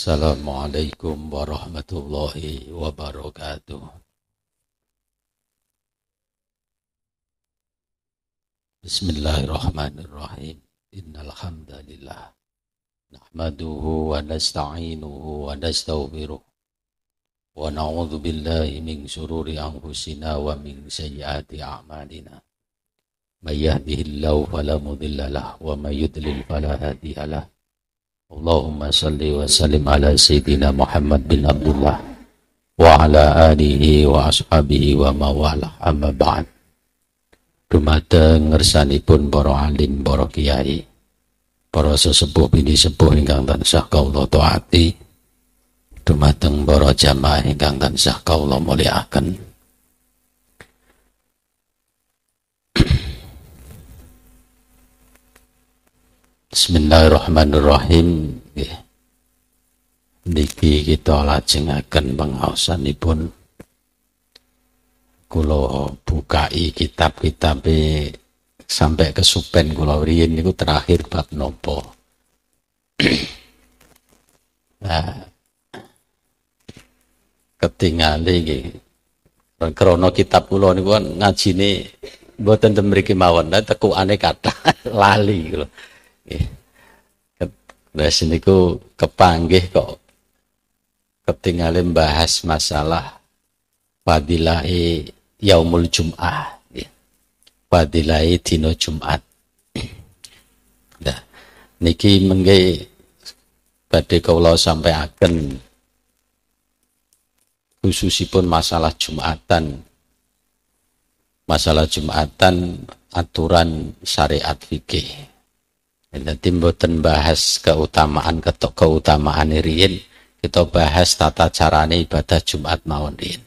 Assalamualaikum warahmatullahi wabarakatuh. Bismillahirrahmanirrahim. Innal hamdalillah. Nahmaduhu wa nasta'inuhu wa nastaghfiruh. Wa na'udzu billahi min shururi anfusina wa min sayyiati a'malina. May yahdihillahu fala mudilla lahu wa may yudlil fala hadiya lahu. Allahumma salli wa sallim ala Sayyidina Muhammad bin Abdullah wa ala alihi wa ashabihi wa mawalah amma ba'd Dumateng ngersanipun para alim, para kiai, para sesepuh bini sepuh ingkang tansah kaula taati, dumateng para jamaah ingkang tansah kaula mulyakaken. Bismillahirrahmanirrahim. Niki kita lajengaken pun, kulo bukai kitab-kitab e sampai ke kesupen kula riyin niku terakhir bab nopo. nah, ketinggalan iki. Krana kitab kula niku kan ngajine mboten temriki mawon, tekukane kata lali kula nggih sini ku kepanggih kok ketinggalan bahas masalah padilai yaumul jum'ah padilai dino jum'at nah, niki mengge badhe kawula sampaiaken khususipun masalah Jumatan masalah Jumatan aturan syariat fikih nanti mboten bahas keutamaan ketok keutamaan riyin, kita bahas tata carane ibadah Jumat mawon riyin.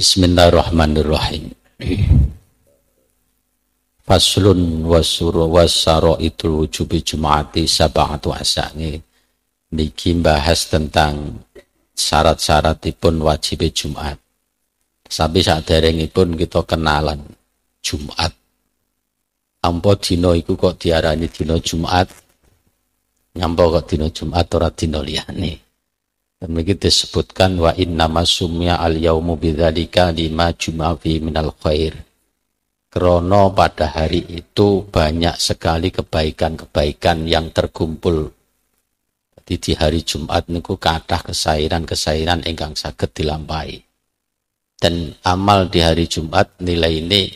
Bismillahirrahmanirrahim. Faslun wasuro wasaro itu wujubi Jumati sabangatu wasangi. Niki bahas tentang syarat syarat pun wajib Jumat. Tapi saat pun kita kenalan Jumat Ampo dino iku kok diarani dino Jumat. Nyampo kok dino Jumat ora dino liyane. Demikian disebutkan wa inna masumya al yaumu bidzalika lima jumawi minal khair. Krono pada hari itu banyak sekali kebaikan-kebaikan yang terkumpul. Jadi di hari Jumat niku kathah kesairan-kesairan ingkang saged dilampahi. Dan amal di hari Jumat nilai ini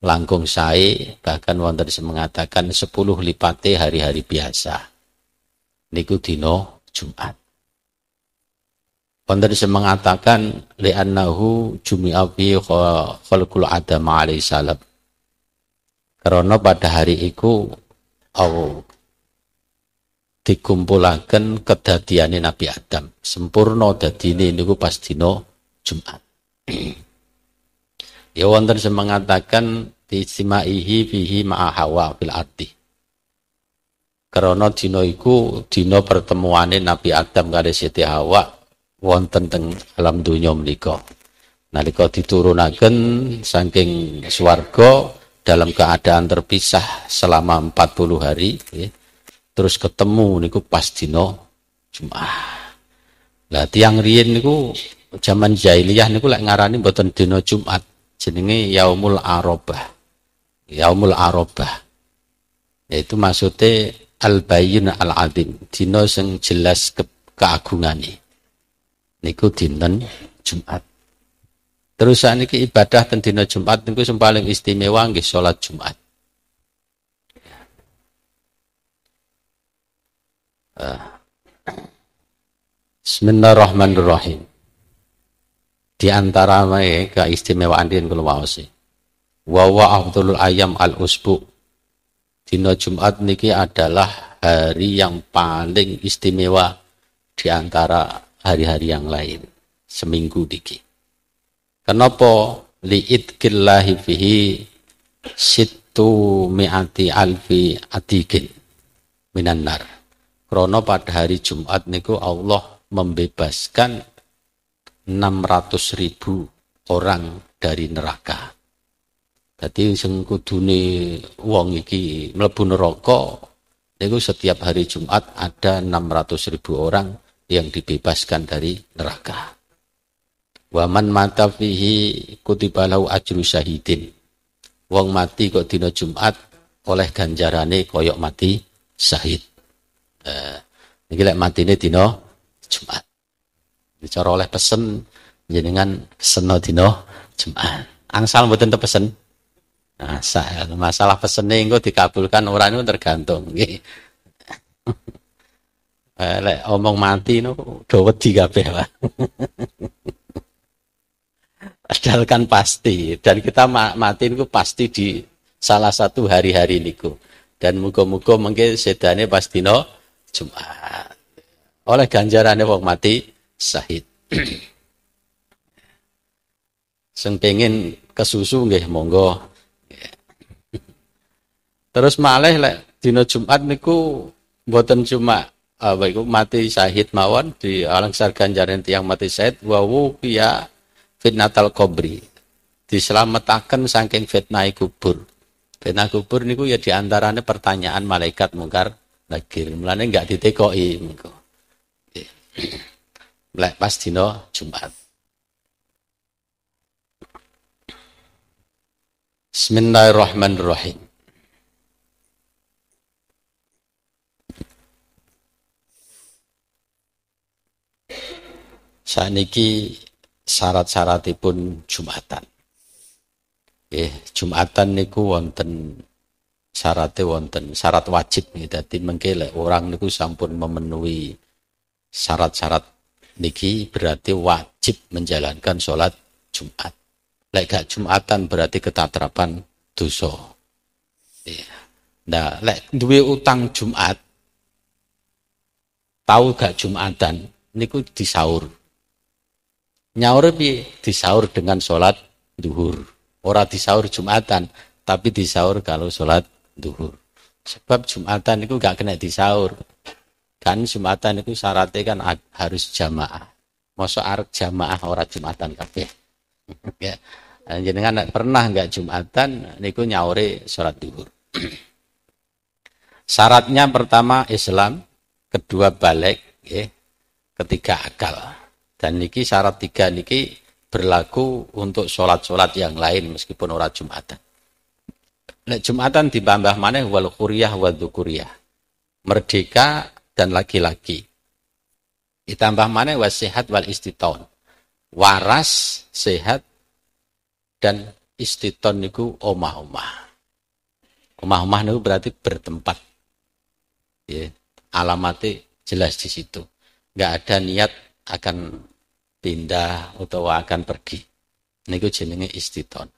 langkung sae bahkan wonten sing mengatakan 10 lipate hari-hari biasa niku dino Jumat wonten sing mengatakan li'annahu jumi'a bi khalqul adam alaihi salam karena pada hari iku Allah dikumpulkan kedadiane Nabi Adam sempurna ini niku pas dina Jumat Ya wonten sing mengatakan disimaihi fihi ma'ahawa fil ati. Karena dino iku dina pertemuane Nabi Adam kali Siti Hawa wonten teng alam dunia menika. Nalika diturunaken saking swarga dalam keadaan terpisah selama 40 hari ya. terus ketemu niku pas dina Jumat. Lah tiang riyen niku zaman jahiliyah niku lek ngarani mboten dino Jumat jenenge Yaumul Arabah. Yaumul Arabah. Yaitu maksudnya Al-Bayyin Al-Azim, Dino sing jelas ke keagungane. Niku dinten Jumat. Terus niki ibadah ten dino Jumat niku sing paling istimewa nggih salat Jumat. Ah. Bismillahirrahmanirrahim di antara mereka keistimewaan din kula mau sih wa wa ayam al usbu dina Jumat niki adalah hari yang paling istimewa di antara hari-hari yang lain seminggu niki kenapa liit killahi fihi situ mi'ati alfi atikin minan nar krono pada hari Jumat niku Allah membebaskan 600 ribu orang dari neraka. Tadi sing kudune wong iki mlebu neraka niku setiap hari Jumat ada 600 ribu orang yang dibebaskan dari neraka. Waman mata fihi kutiba lahu ajru syahidin. Wong mati kok dina Jumat oleh ganjarane koyok mati syahid. Eh, lah lek matine dina Jumat. Bicara oleh pesen jenengan pesen dino Jumat. Angsal mboten pesen Nah, masalah pesen engko dikabulkan orang itu tergantung nggih. Eh, lek omong mati niku do tiga bela Padahal kan pasti dan kita mati itu pasti di salah satu hari-hari niku. Dan muga-muga mungkin sedane pasti no Jumat. Oleh ganjarannya wong mati sahid. Sing pengen kesusu nggih monggo. Terus maleh lek dina Jumat niku mboten cuma uh, mati sahid mawon di alang sargan jaren tiang mati sahid wa wuqiya fitnatal qabri. Diselametaken saking fitnah kubur. Fitnah kubur niku ya diantaranya pertanyaan malaikat mungkar lagi, Mulane nggak ditekoi niku lek pas dino Jumat. Bismillahirrahmanirrahim. ini syarat syarat pun Jumatan. Eh, Jumatan niku wonten syaratnya wonten syarat wajib nih. Jadi mengkelek orang niku sampun memenuhi syarat-syarat niki berarti wajib menjalankan sholat Jumat. Lek gak Jumatan berarti ketatrapan dosa. Ya. Nah, lek duwe utang Jumat tahu gak Jumatan niku disaur. Nyaur piye? Disaur dengan sholat duhur. Ora disaur Jumatan, tapi disaur kalau sholat duhur. Sebab Jumatan niku gak kena disaur kan jumatan itu syaratnya kan harus jamaah masuk arek jamaah orang jumatan kafe ya nah, jadi kan pernah nggak jumatan niku nyauri sholat duhur syaratnya pertama Islam kedua balik ya, ketiga akal dan niki syarat tiga niki berlaku untuk sholat-sholat yang lain meskipun orang jumatan Nek jumatan dibambah mana wal kuriyah wal dukuriyah merdeka dan laki-laki. Ditambah mana sehat wal istiton. Waras, sehat, dan istiton niku omah-omah. Omah-omah niku berarti bertempat. Ya, alamatnya jelas di situ. Nggak ada niat akan pindah atau akan pergi. Niku jenenge istiton.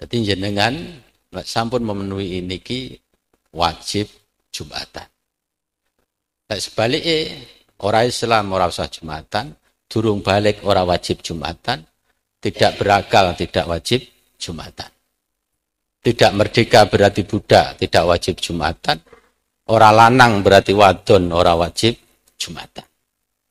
Jadi jenengan sampun memenuhi ini ki wajib Jumatan. Nah, sebaliknya orang Islam orang usah jumatan, durung balik orang wajib jumatan, tidak berakal tidak wajib jumatan. Tidak merdeka berarti budak, tidak wajib jumatan. Orang lanang berarti wadon, orang wajib jumatan.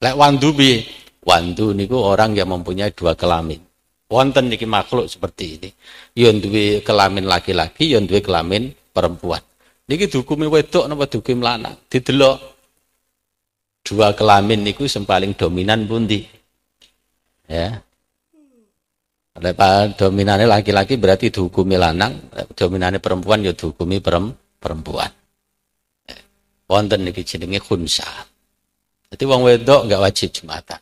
Lek wandubi, wandu niku orang yang mempunyai dua kelamin. Wonten niki makhluk seperti ini. Yon duwe kelamin laki-laki, yon duwe kelamin perempuan. Niki dukumi wedok napa dukumi lanang? Didelok dua kelamin niku sing paling dominan pundi? Ya. Ada pak dominannya laki-laki berarti dihukumi lanang, dominannya perempuan ya dihukumi perempuan. Ya. Wonten niki jenenge khunsa. Jadi wong wedok nggak wajib jumatan.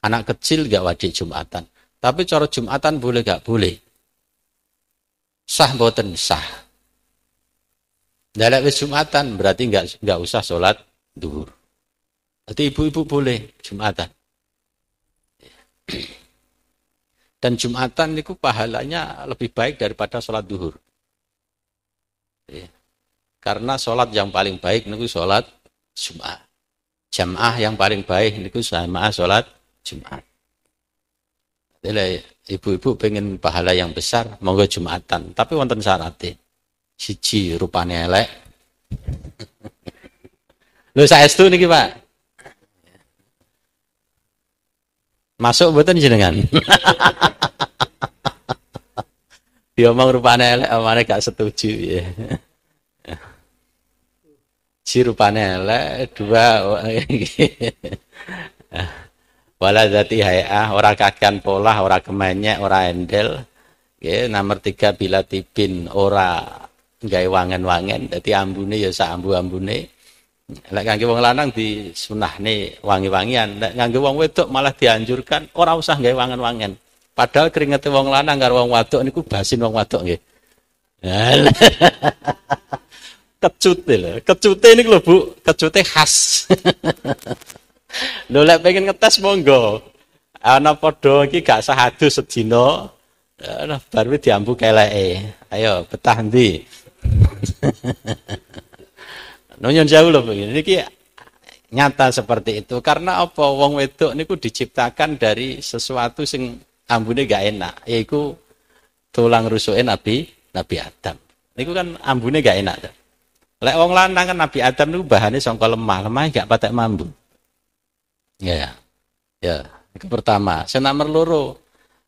Anak kecil nggak wajib jumatan. Tapi cara jumatan boleh nggak boleh. Sah boten sah. Dalam jumatan berarti nggak nggak usah sholat duhur. Tapi ibu-ibu boleh Jumatan. Dan Jumatan itu pahalanya lebih baik daripada sholat duhur. Ya. Karena sholat yang paling baik itu sholat Jum'at. Jamaah yang paling baik itu sama sholat Jum'at. Jadi ya, ibu-ibu pengen pahala yang besar, monggo Jumatan. Tapi wonten syaratnya. Siji rupanya elek. saya itu nih Pak. Masuk buatan jenengan. Dia omong rupanya elek, amane gak setuju ya. Si rupanya elek, dua. Wala dati hayah, orang kakean pola, orang kemenyek, orang endel. Oke, nomor tiga bila tipin ora gawe wangen-wangen. Jadi ambune ya sak ambu-ambune. Nek nganggo wong lanang nih wangi-wangian, nek nganggo wong wedok malah dianjurkan orang usah nggawe wangen-wangen. Padahal keringet wong lanang karo wong wadok niku basin wong wadok nggih. kecute lho, kecute niku lho Bu, kecute khas. lho lek pengen ngetes monggo. Ana padha iki gak usah adus sedina. Nah, eh, baru diambu keleke. Ayo betah ndi. Nunyon jauh loh begini. kayak nyata seperti itu karena apa wong wedok niku diciptakan dari sesuatu sing ambune gak enak yaitu tulang rusuk Nabi Nabi Adam. Niku kan ambune gak enak tuh. Lek wong lanang kan Nabi Adam niku bahannya songkol lemah, lemah gak patek mambu. Ya. Ya, ya itu pertama. Sing nomor loro,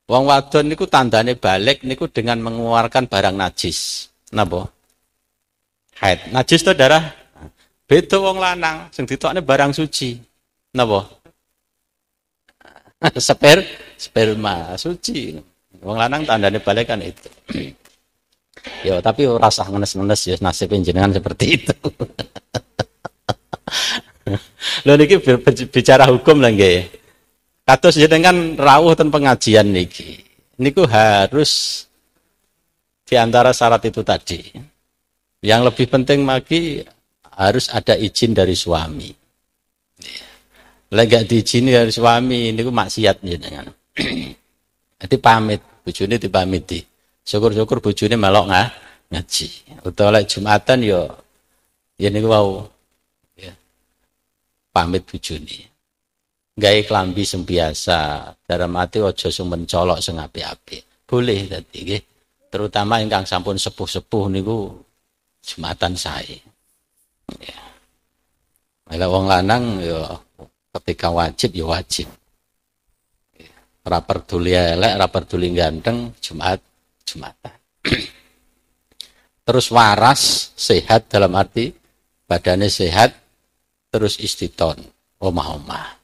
wong wadon niku tandane balik niku dengan mengeluarkan barang najis. Napa? Haid. Najis itu darah Beda wong lanang sing ditokne barang suci. Napa? Ah. Seper, sperma suci. Wong lanang tandane balikan itu. Yo, tapi rasah ngenes-ngenes ya nasib jenengan seperti itu. Lho niki bicara hukum lah nggih. Kados jenengan rawuh ten pengajian niki. Niku harus diantara syarat itu tadi. Yang lebih penting lagi harus ada izin dari suami. Lagak diizinin dari suami ini gue maksiat ya, dengan. Nanti pamit, bujuni, tiba dipamiti. Syukur-syukur bujuni melok nggak ngaji. Utawa oleh Jumatan yo ya ini ya gue Ya. Pamit bujuni. Gaya kelambi sembiasa, biasa, dalam hati, aja sing mencolok sung api api Boleh tadi nggih. Terutama kang sampun sepuh-sepuh niku Jumatan saya. Ya. Malah wong lanang ya ketika wajib ya wajib. Ya. peduli elek, rapper tuli ganteng, Jumat, Jumatan. terus waras, sehat dalam arti badannya sehat, terus istiton, omah-omah.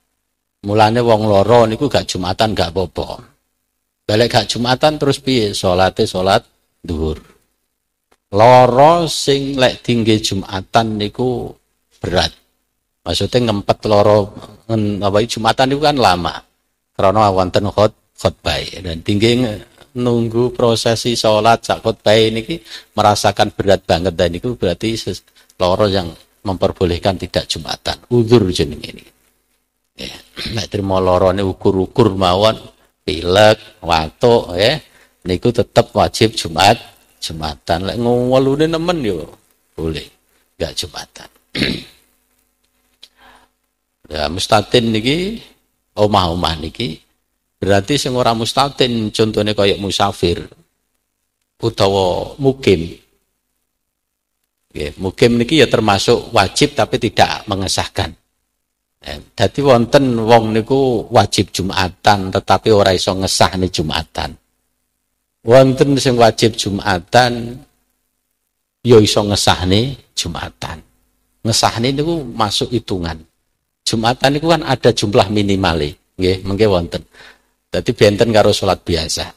Mulane wong loro niku gak Jumatan gak apa-apa. Balik gak Jumatan terus piye? Salate salat duhur. Loro sing lek tinggi Jumatan niku berat. Maksudnya ngempet loro ngapa Jumatan itu kan lama. Karena wonten hot khotbah dan tinggi nunggu prosesi sholat sak khotbah ini merasakan berat banget dan itu berarti loro yang memperbolehkan tidak Jumatan. Udur jeneng ini. Ya. Nah, terima loro ini ukur-ukur mawon pilek, watuk ya. Niku tetap wajib Jumat jembatan lek ngewalune nemen yo boleh gak jembatan ya mustatin niki omah-omah niki berarti sing ora mustatin contohnya kayak musafir utawa mukim Nggih, mukim niki ya termasuk wajib tapi tidak mengesahkan. Jadi eh, wonten wong niku wajib Jumatan tetapi ora iso nih Jumatan wonten sing wajib Jumatan ya iso ngesahne Jumatan. Ngesahne niku masuk hitungan. Jumatan niku kan ada jumlah minimale, nggih, mengke wonten. Dadi benten karo salat biasa.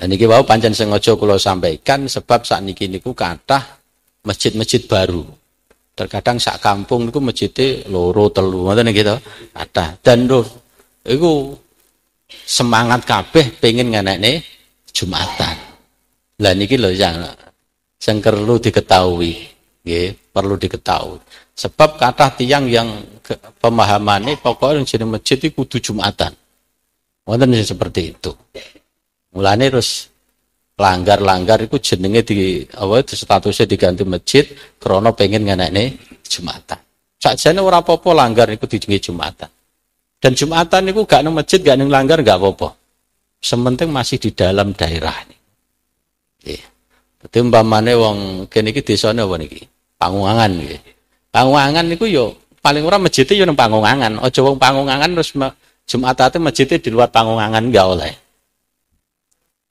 Dan niki wau pancen sengaja kula sampaikan sebab saat niki niku kathah masjid-masjid baru. Terkadang sak kampung niku masjidnya loro telu ngoten gitu. Ada dan loh iku semangat kabeh pengen nih Jumatan. Lah niki loh yang yang perlu diketahui, ya perlu diketahui. Sebab kata tiang yang pemahaman pemahamannya pokoknya yang jadi masjid itu kudu Jumatan. Wonten seperti itu. Mulane terus langgar-langgar itu jenenge di apa itu statusnya diganti masjid krono pengen nih Jumatan. saja ora orang popo langgar itu dijenenge Jumatan. Dan Jumatan itu gak nang masjid, gak nang langgar, gak apa-apa. Sementing masih di dalam daerah ini. Iya. mbak Mane wong kene iki desane apa niki? Pangungangan nih. Pangungangan niku yo ya paling ora masjid yo ya nang Pangungangan. Aja wong Pangungangan terus Jumatate masjid di luar Pangungangan gak oleh.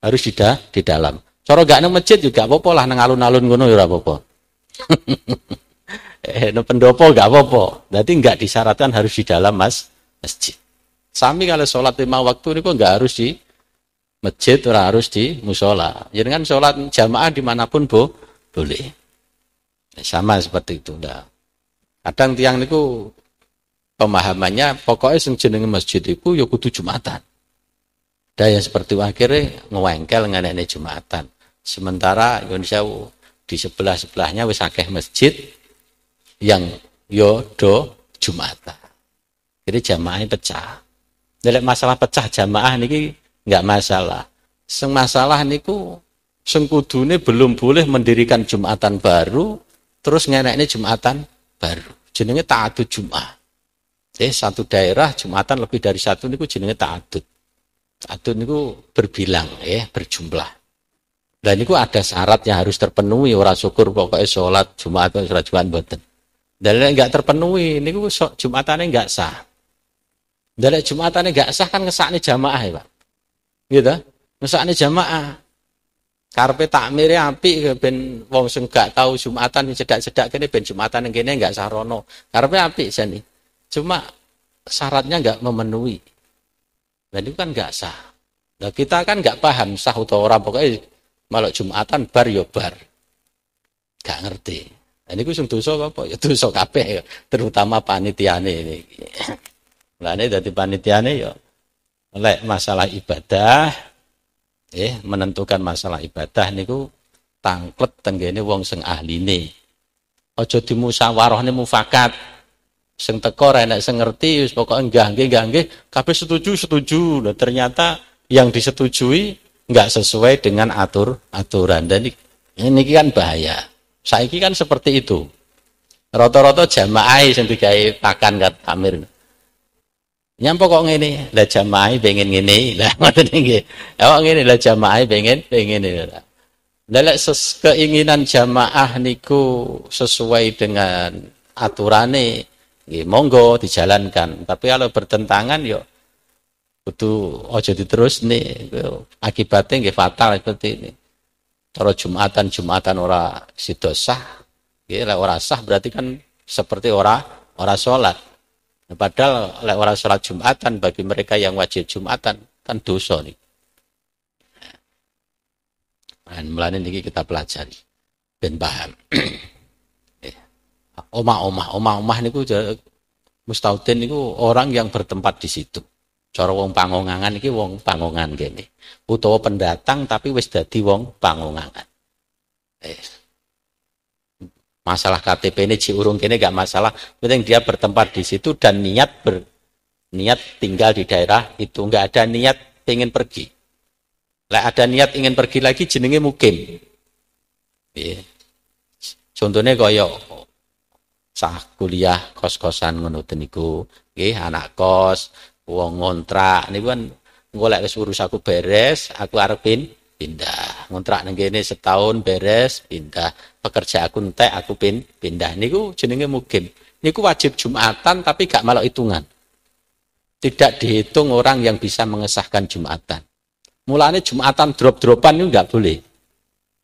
Harus di, di dalam. Cara gak nang masjid juga ya apa-apa lah nang alun-alun ngono ya ora apa-apa. eh, no pendopo gak apa-apa. Berarti nggak disyaratkan harus di dalam mas masjid. Sami kalau sholat lima waktu ini kok nggak harus di masjid, ora harus di musola. Jadi kan sholat jamaah dimanapun bo, boleh. Ya, sama seperti itu. Nah, kadang tiang niku pemahamannya pokoknya sing jenenge masjid itu ya kudu jumatan. Ada yang seperti akhirnya ngewengkel nenek jumatan. Sementara Indonesia di sebelah-sebelahnya wis masjid yang yodo jumatan. Jadi jamaahnya pecah. Nilai masalah pecah jamaah ini nggak masalah. Sing masalah niku sing kudune belum boleh mendirikan jumatan baru terus ini jumatan baru. Jenenge ta'adud jumah. Eh, satu daerah jumatan lebih dari satu niku jenenge ta'adud. Ta'adud niku berbilang ya, berjumlah. Dan niku ada syarat yang harus terpenuhi orang syukur pokoknya sholat jumatan, sholat Jumat buatan. Dan nggak terpenuhi niku Jumatannya nggak sah. Dari ini gak sah kan nih jamaah ya Pak. Gitu. Iya nih jamaah. Karpe takmiri api ben wong sing gak tau Jumatan cedak-cedak kene ben Jumatan yang kene gak sah rono. Karpe api sini Cuma syaratnya gak memenuhi. Dan itu kan gak sah. Nah, kita kan gak paham sah atau ora pokoknya malah Jumatan bar yo ya bar. Gak ngerti. Ini kusung dosa apa? Ya dosa kabeh terutama panitiane ini. Mulane dadi panitiane ya lek masalah ibadah eh menentukan masalah ibadah niku tangklet tenggene wong sing ahline. Aja ini mufakat. Sing teko ra enak sing ngerti wis pokoke enggak nggih enggak nggih kabeh setuju setuju. Lah ternyata yang disetujui enggak sesuai dengan atur aturan. Dan ini kan bahaya. Saiki kan seperti itu. roto-roto jamaah yang dikai pakan kat Amir. Yang kok ngene? Lah jamaah pengen ngene. Lah ngoten nggih. Awak ngene lah jamaah pengen pengen ngene. Ya, lah ses keinginan jamaah niku sesuai dengan aturane nggih monggo dijalankan. Tapi kalau bertentangan yo kudu aja diterus nih akibatnya nggih fatal seperti ini. kalau Jumatan Jumatan ora sidosah, nggih ora sah berarti kan seperti ora ora sholat Nah, padahal oleh orang sholat Jumatan bagi mereka yang wajib Jumatan kan dosa nih. Dan melainkan ini kita pelajari dan paham. Omah-omah, eh, omah-omah niku mustaudin niku orang yang bertempat di situ. Cara wong pangongangan iki wong pangongan gini. Utawa pendatang tapi wis dadi wong pangongangan. Eh masalah KTP ini ciurung ini gak masalah penting dia bertempat di situ dan niat ber niat tinggal di daerah itu nggak ada niat ingin pergi lah ada niat ingin pergi lagi jenenge mukim yeah. contohnya koyo sah kuliah kos-kosan menurut niku anak kos uang ngontrak ini kan ngolek urus aku beres aku arepin pindah ngontrak nang setahun beres pindah pekerja aku entek aku pin pindah niku jenenge mungkin Niku wajib Jumatan tapi gak malah hitungan. Tidak dihitung orang yang bisa mengesahkan Jumatan. Mulanya Jumatan drop-dropan itu nggak boleh.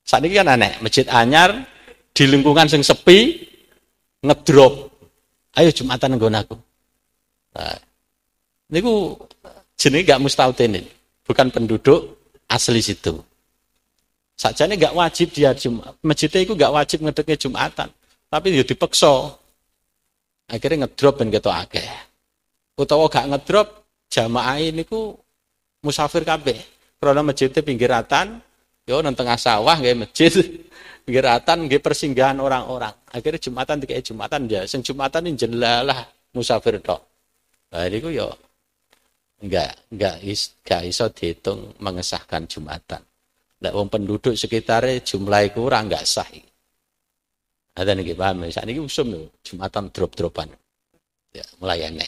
Saat ini kan aneh, masjid anyar di lingkungan yang sepi ngedrop. Ayo Jumatan nggon aku. Nah, niku jenenge gak ini bukan penduduk asli situ. Sajane gak wajib dia Jumat. Masjidnya itu gak wajib ngedeknya Jumatan. Tapi dia ya dipeksa. Akhirnya ngedrop dan gitu akeh. Utawa gak ngedrop, jamaah ini ku musafir kabeh. Karena masjidnya pinggiratan, yo nang tengah sawah nggih masjid pinggiratan nggih persinggahan orang-orang. Akhirnya Jumatan dikai Jumatan ya, sing Jumatan ini jelalah musafir dok. Nah, ini ku yo gak gak is, gak iso dihitung mengesahkan Jumatan. Lek wong penduduk sekitarnya jumlahnya kurang nggak sah. Ada nih paham misalnya ini usum nih, jumatan drop-dropan. Ya, mulai aneh.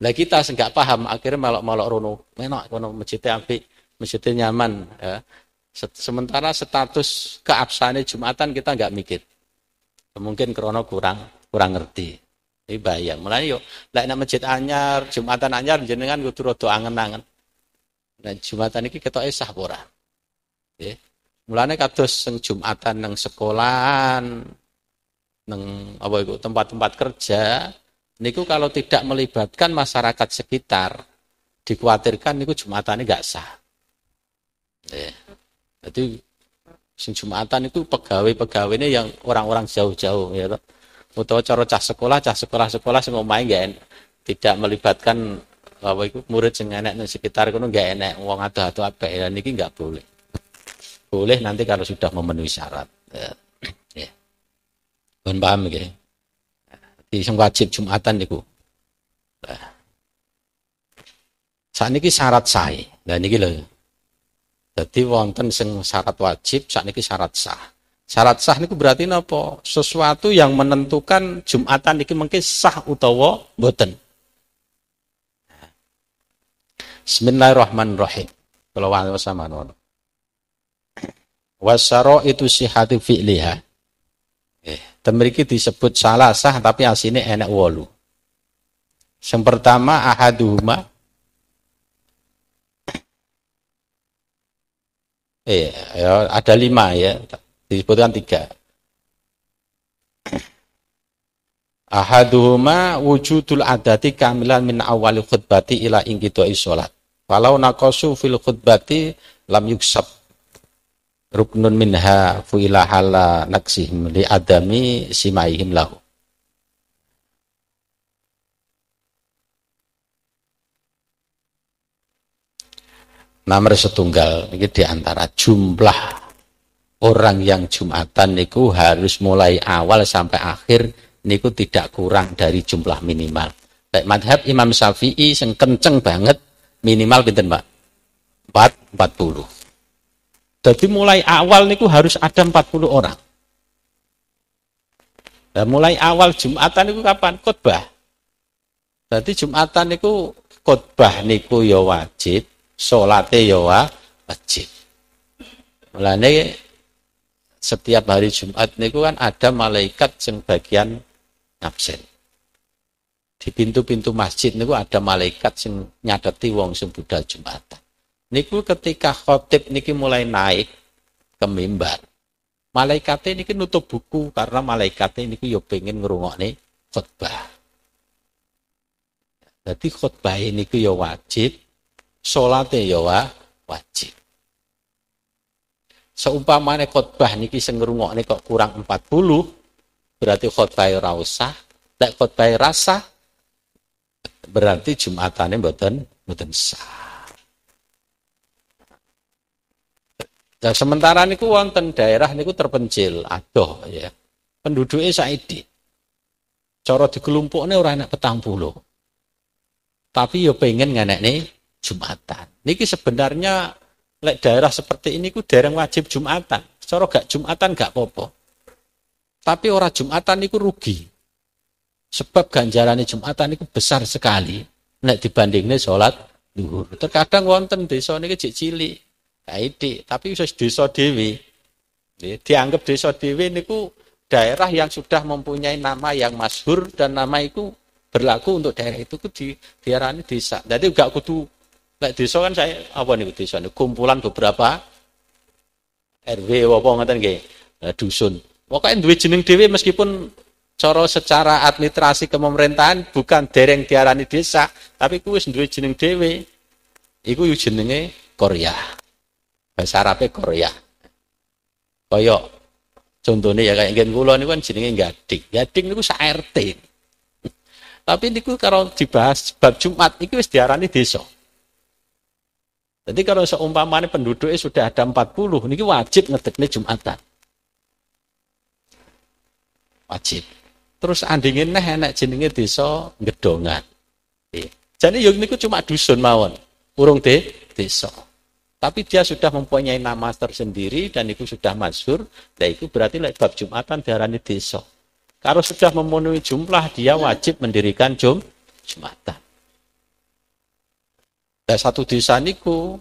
Nah kita nggak paham, akhirnya malok-malok rono, menok kono masjidnya api, masjidnya nyaman. Ya. Sementara status keabsahannya jumatan kita nggak mikir. Mungkin krono kurang kurang ngerti. Ini bahaya. Mulai yuk, lek nak masjid anyar, jumatan anyar jenengan gue turut angen-angen. Nah, jumatan ini kita sah borang. Mulanya Mulane kados sing Jumatan nang sekolahan nang apa itu tempat-tempat kerja niku kalau tidak melibatkan masyarakat sekitar dikhawatirkan niku Jumatane gak sah. Nggih. Jadi sing Jumatan itu pegawai-pegawainya pegawai yang orang-orang jauh-jauh ya atau Utawa cara cah sekolah, cah sekolah-sekolah semua omahe gak tidak melibatkan apa iku murid sing enak nang sekitar kono gak enek uang atau apa ya niki gak boleh. Boleh nanti kalau sudah memenuhi syarat. Ya. ya. Mohon paham ya. Di wajib Jumatan niku. Nah. Saat ini syarat saya. Nah niki lho. Jadi wonten sing syarat wajib, saat ini syarat sah. Syarat sah niku berarti napa? Sesuatu yang menentukan Jumatan niki mungkin sah utawa boten. Bismillahirrahmanirrahim. Kalau wani sama wasaro itu sihati fi'liha eh, temeriki disebut salah sah tapi aslinya enak wolu yang pertama ahaduhuma eh, ya, ada lima ya disebutkan tiga ahaduhuma wujudul adati kamilan min awali khutbati ila ingkidu'i sholat walau nakosu fil khutbati lam yuksab ruknun minha fu'ilahala naksihim li adami simaihim lahu. Nomor setunggal ini diantara jumlah orang yang jumatan niku harus mulai awal sampai akhir niku tidak kurang dari jumlah minimal. Baik madhab Imam Syafi'i yang kenceng banget minimal pinten empat 4 40. Jadi mulai awal niku harus ada 40 orang. Nah, mulai awal Jumatan niku kapan? Khotbah. Jadi Jumatan niku khotbah niku ya wajib, salate ya wajib. Mulane setiap hari Jumat niku kan ada malaikat yang bagian absen. Di pintu-pintu masjid niku ada malaikat yang nyadati wong sing Jumatan niku ketika khotib niki mulai naik ke mimbar malaikatnya niki nutup buku karena malaikatnya niki yo pengen ngerungokne khotbah jadi khotbah niku yo wajib sholatnya yo wajib Seumpamanya khotbah niki sing ngerungokne kok kurang 40 berarti khotbah rasa, tak lek khotbah rasa berarti jumatannya mboten mboten sah Nah, sementara niku wonten daerah niku terpencil, adoh ya. Penduduknya saidi. Cara digelumpukne ora enak petang puluh. Tapi yo ya pengen nih Jumatan. Niki sebenarnya lek daerah seperti ini ku dereng wajib Jumatan. Cara gak Jumatan gak popo. Tapi ora Jumatan niku rugi. Sebab ganjarannya Jumatan niku besar sekali nek dibandingnya sholat duhur. Terkadang wonten desa niki cilik Kaidi, tapi wis desa dewi Dianggap desa ini ku daerah yang sudah mempunyai nama yang masyhur dan nama itu berlaku untuk daerah itu di ini desa. Jadi gak kudu lek desa kan saya apa niku desa niku kumpulan beberapa RW apa ngoten nggih eh, dusun. Pokoknya duwe jeneng dhewe meskipun cara secara administrasi kepemerintahan bukan dereng diarani desa, tapi kuwi duwe jeneng dhewe. Iku jenenge Korea. Bahasa Arabnya Korea. koyo contohnya ya kayak gen kula ini kan jenenge gading. Gading itu sa RT. Tapi ini kalau dibahas bab Jumat itu wis diarani deso. Jadi kalau seumpamanya penduduknya sudah ada 40, ini wajib ngedekne Jumatan. Wajib. Terus andingin nih enak jenenge desa Gedongan. Iya. Jadi yuk ya ini cuma dusun mawon, urung de deso. Tapi dia sudah mempunyai nama tersendiri dan itu sudah masyur, dan itu berarti lek bab Jumatan diarani desa. Kalau sudah memenuhi jumlah, dia wajib mendirikan jum Jumatan. Dan satu desa niku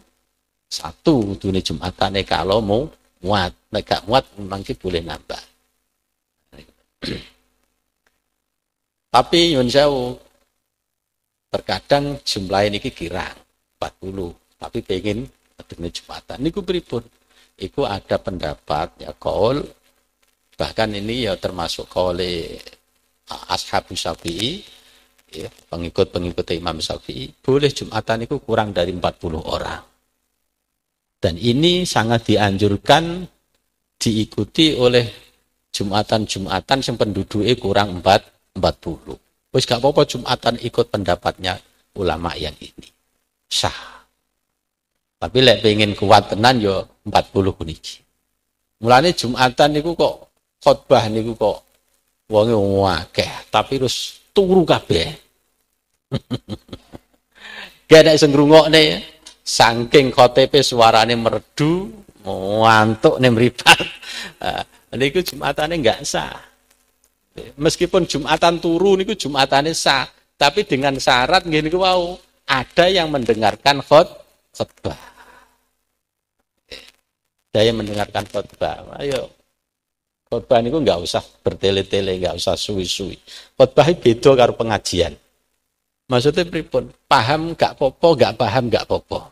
satu dunia Jumatan kalau mau muat, nek gak muat mungkin boleh nambah. Tapi nyun terkadang jumlah ini kira 40, tapi pengen ademe jembatan niku pripun iku ada pendapat ya kaul bahkan ini ya termasuk kaul e, ashabu syafi'i ya, pengikut-pengikut Imam Syafi'i boleh jumatan itu kurang dari 40 orang dan ini sangat dianjurkan diikuti oleh jumatan-jumatan yang penduduknya kurang 4 40 wis gak apa-apa jumatan ikut pendapatnya ulama yang ini sah tapi lek pengen kuat tenan yo 40 puniki. Mulane Jumatan niku kok khotbah niku kok wonge akeh, tapi terus turu kabeh. Gak ada iseng ngrungokne ya. Saking KTP suarane merdu, ngantuk nih meripat. Ah, niku nih nggak sah. Meskipun Jumatan turu niku nih sah, tapi dengan syarat gini ku wow, ada yang mendengarkan khot khotbah. Saya mendengarkan khotbah. Ayo, khotbah niku nggak usah bertele-tele, nggak usah suwi-suwi. Khotbah itu beda karo pengajian. Maksudnya pripun? Paham nggak popo, nggak paham nggak popo.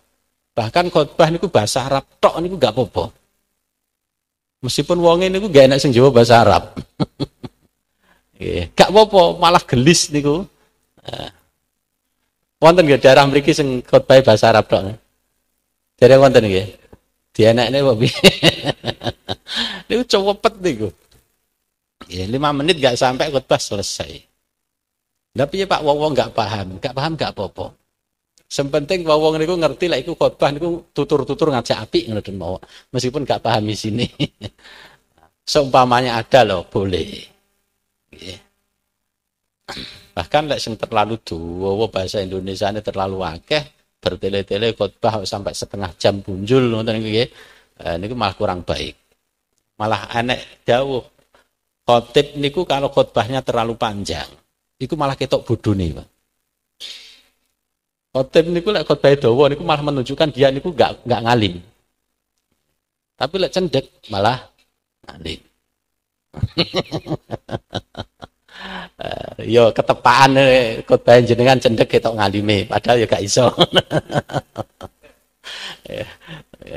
Bahkan khotbah niku bahasa Arab tok niku nggak popo. Meskipun ini gue gak enak sing jawab bahasa Arab. gak popo, malah gelis niku. Nah. Wonten nggih daerah mriki sing khotbah bahasa Arab dong. Jadi ya. nggih. Dienekne kok piye? Niku cepet gue. Ya, lima menit gak sampai khutbah selesai. Tapi ya Pak wong-wong gak paham, gak paham gak apa-apa. Sempenting wong-wong niku ngerti lah iku khotbah niku tutur-tutur ngajak api ngeliatin mau. Meskipun gak paham di sini. Seumpamanya ada loh, boleh. Yeah. Bahkan lek sing terlalu dawa bahasa Indonesia ini terlalu akeh bertele-tele khotbah sampai setengah jam bunjul nonton ini ini eh, malah kurang baik. Malah aneh jauh. Khotib niku kalau khotbahnya terlalu panjang, niku malah ketok nih, Pak. Khotib niku lek khotbah dawa niku malah menunjukkan dia niku gak gak ngalim. Tapi lek cendek malah ngalim. Eh, yo ketepaan eh, khotbah jenengan cendek ketok ngalime padahal yo gak iso jadi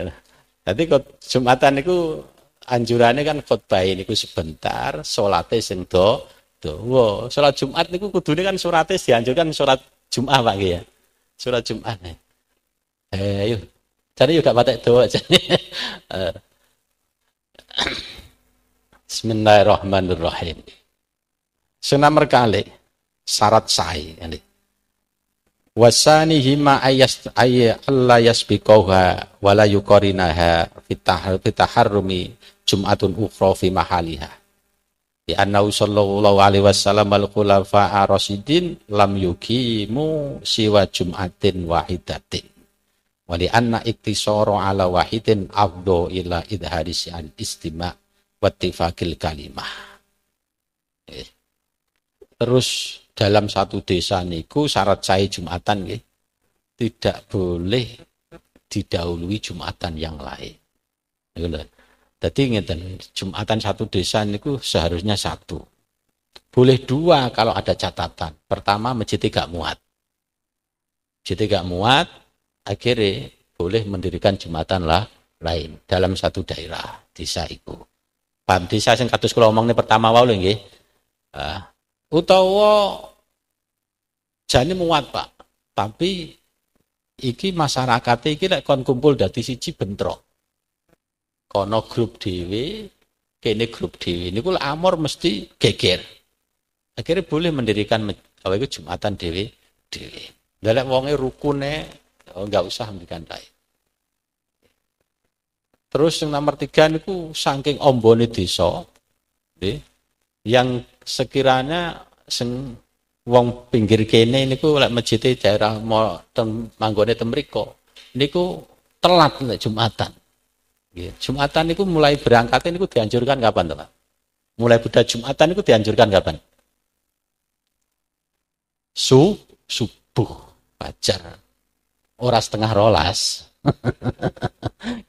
eh, ya. kot Jumatan itu anjurannya kan khotbah ini ku sebentar, sholatnya sing do, do. Wow, sholat Jumat niku kudune kan surate dianjurkan sholat Jumat Pak ya. Sholat Jumat. Eh, yuk. Jadi juga patek do jadi. Bismillahirrahmanirrahim. Sing nomor kali syarat sae ini. Wasani hima ayas ayy alla yasbiqaha wa la yuqarinaha fitahar fitaharrumi jum'atun ukhra fi mahaliha. Di annau sallallahu alaihi wasallam al khulafa rasidin lam yukimu siwa jum'atin wahidatin. Wali anna iktisoro ala wahidin abdo ila idharisi an istima' wattifakil kalimah. Eh. Terus dalam satu desa niku syarat saya Jumatan nggih. Tidak boleh didahului Jumatan yang lain. Niku jadi Jumatan satu desa niku seharusnya satu. Boleh dua kalau ada catatan. Pertama masjid gak muat. Masjid gak muat, akhirnya boleh mendirikan jumatan lah lain dalam satu daerah desa itu. Paham desa katus kalau omong ini pertama wae lho nggih. Ah, utawa jani muat Pak tapi iki masyarakat iki lek kon kumpul dadi siji bentrok kono grup dhewe kene grup ini niku amor mesti geger akhirnya boleh mendirikan apa itu jumatan dhewe dhewe lek wonge rukune oh, nggak usah mendirikan lain Terus yang nomor tiga ini niku saking ombone desa, yang sekiranya sing wong pinggir kene niku lek masjid e daerah mau tem, manggone temriko niku telat lek Jumatan. Nggih, Jumatan niku mulai berangkat ini niku dianjurkan kapan, Pak? Mulai budal Jumatan niku dianjurkan kapan? Su subuh pacar oras setengah rolas.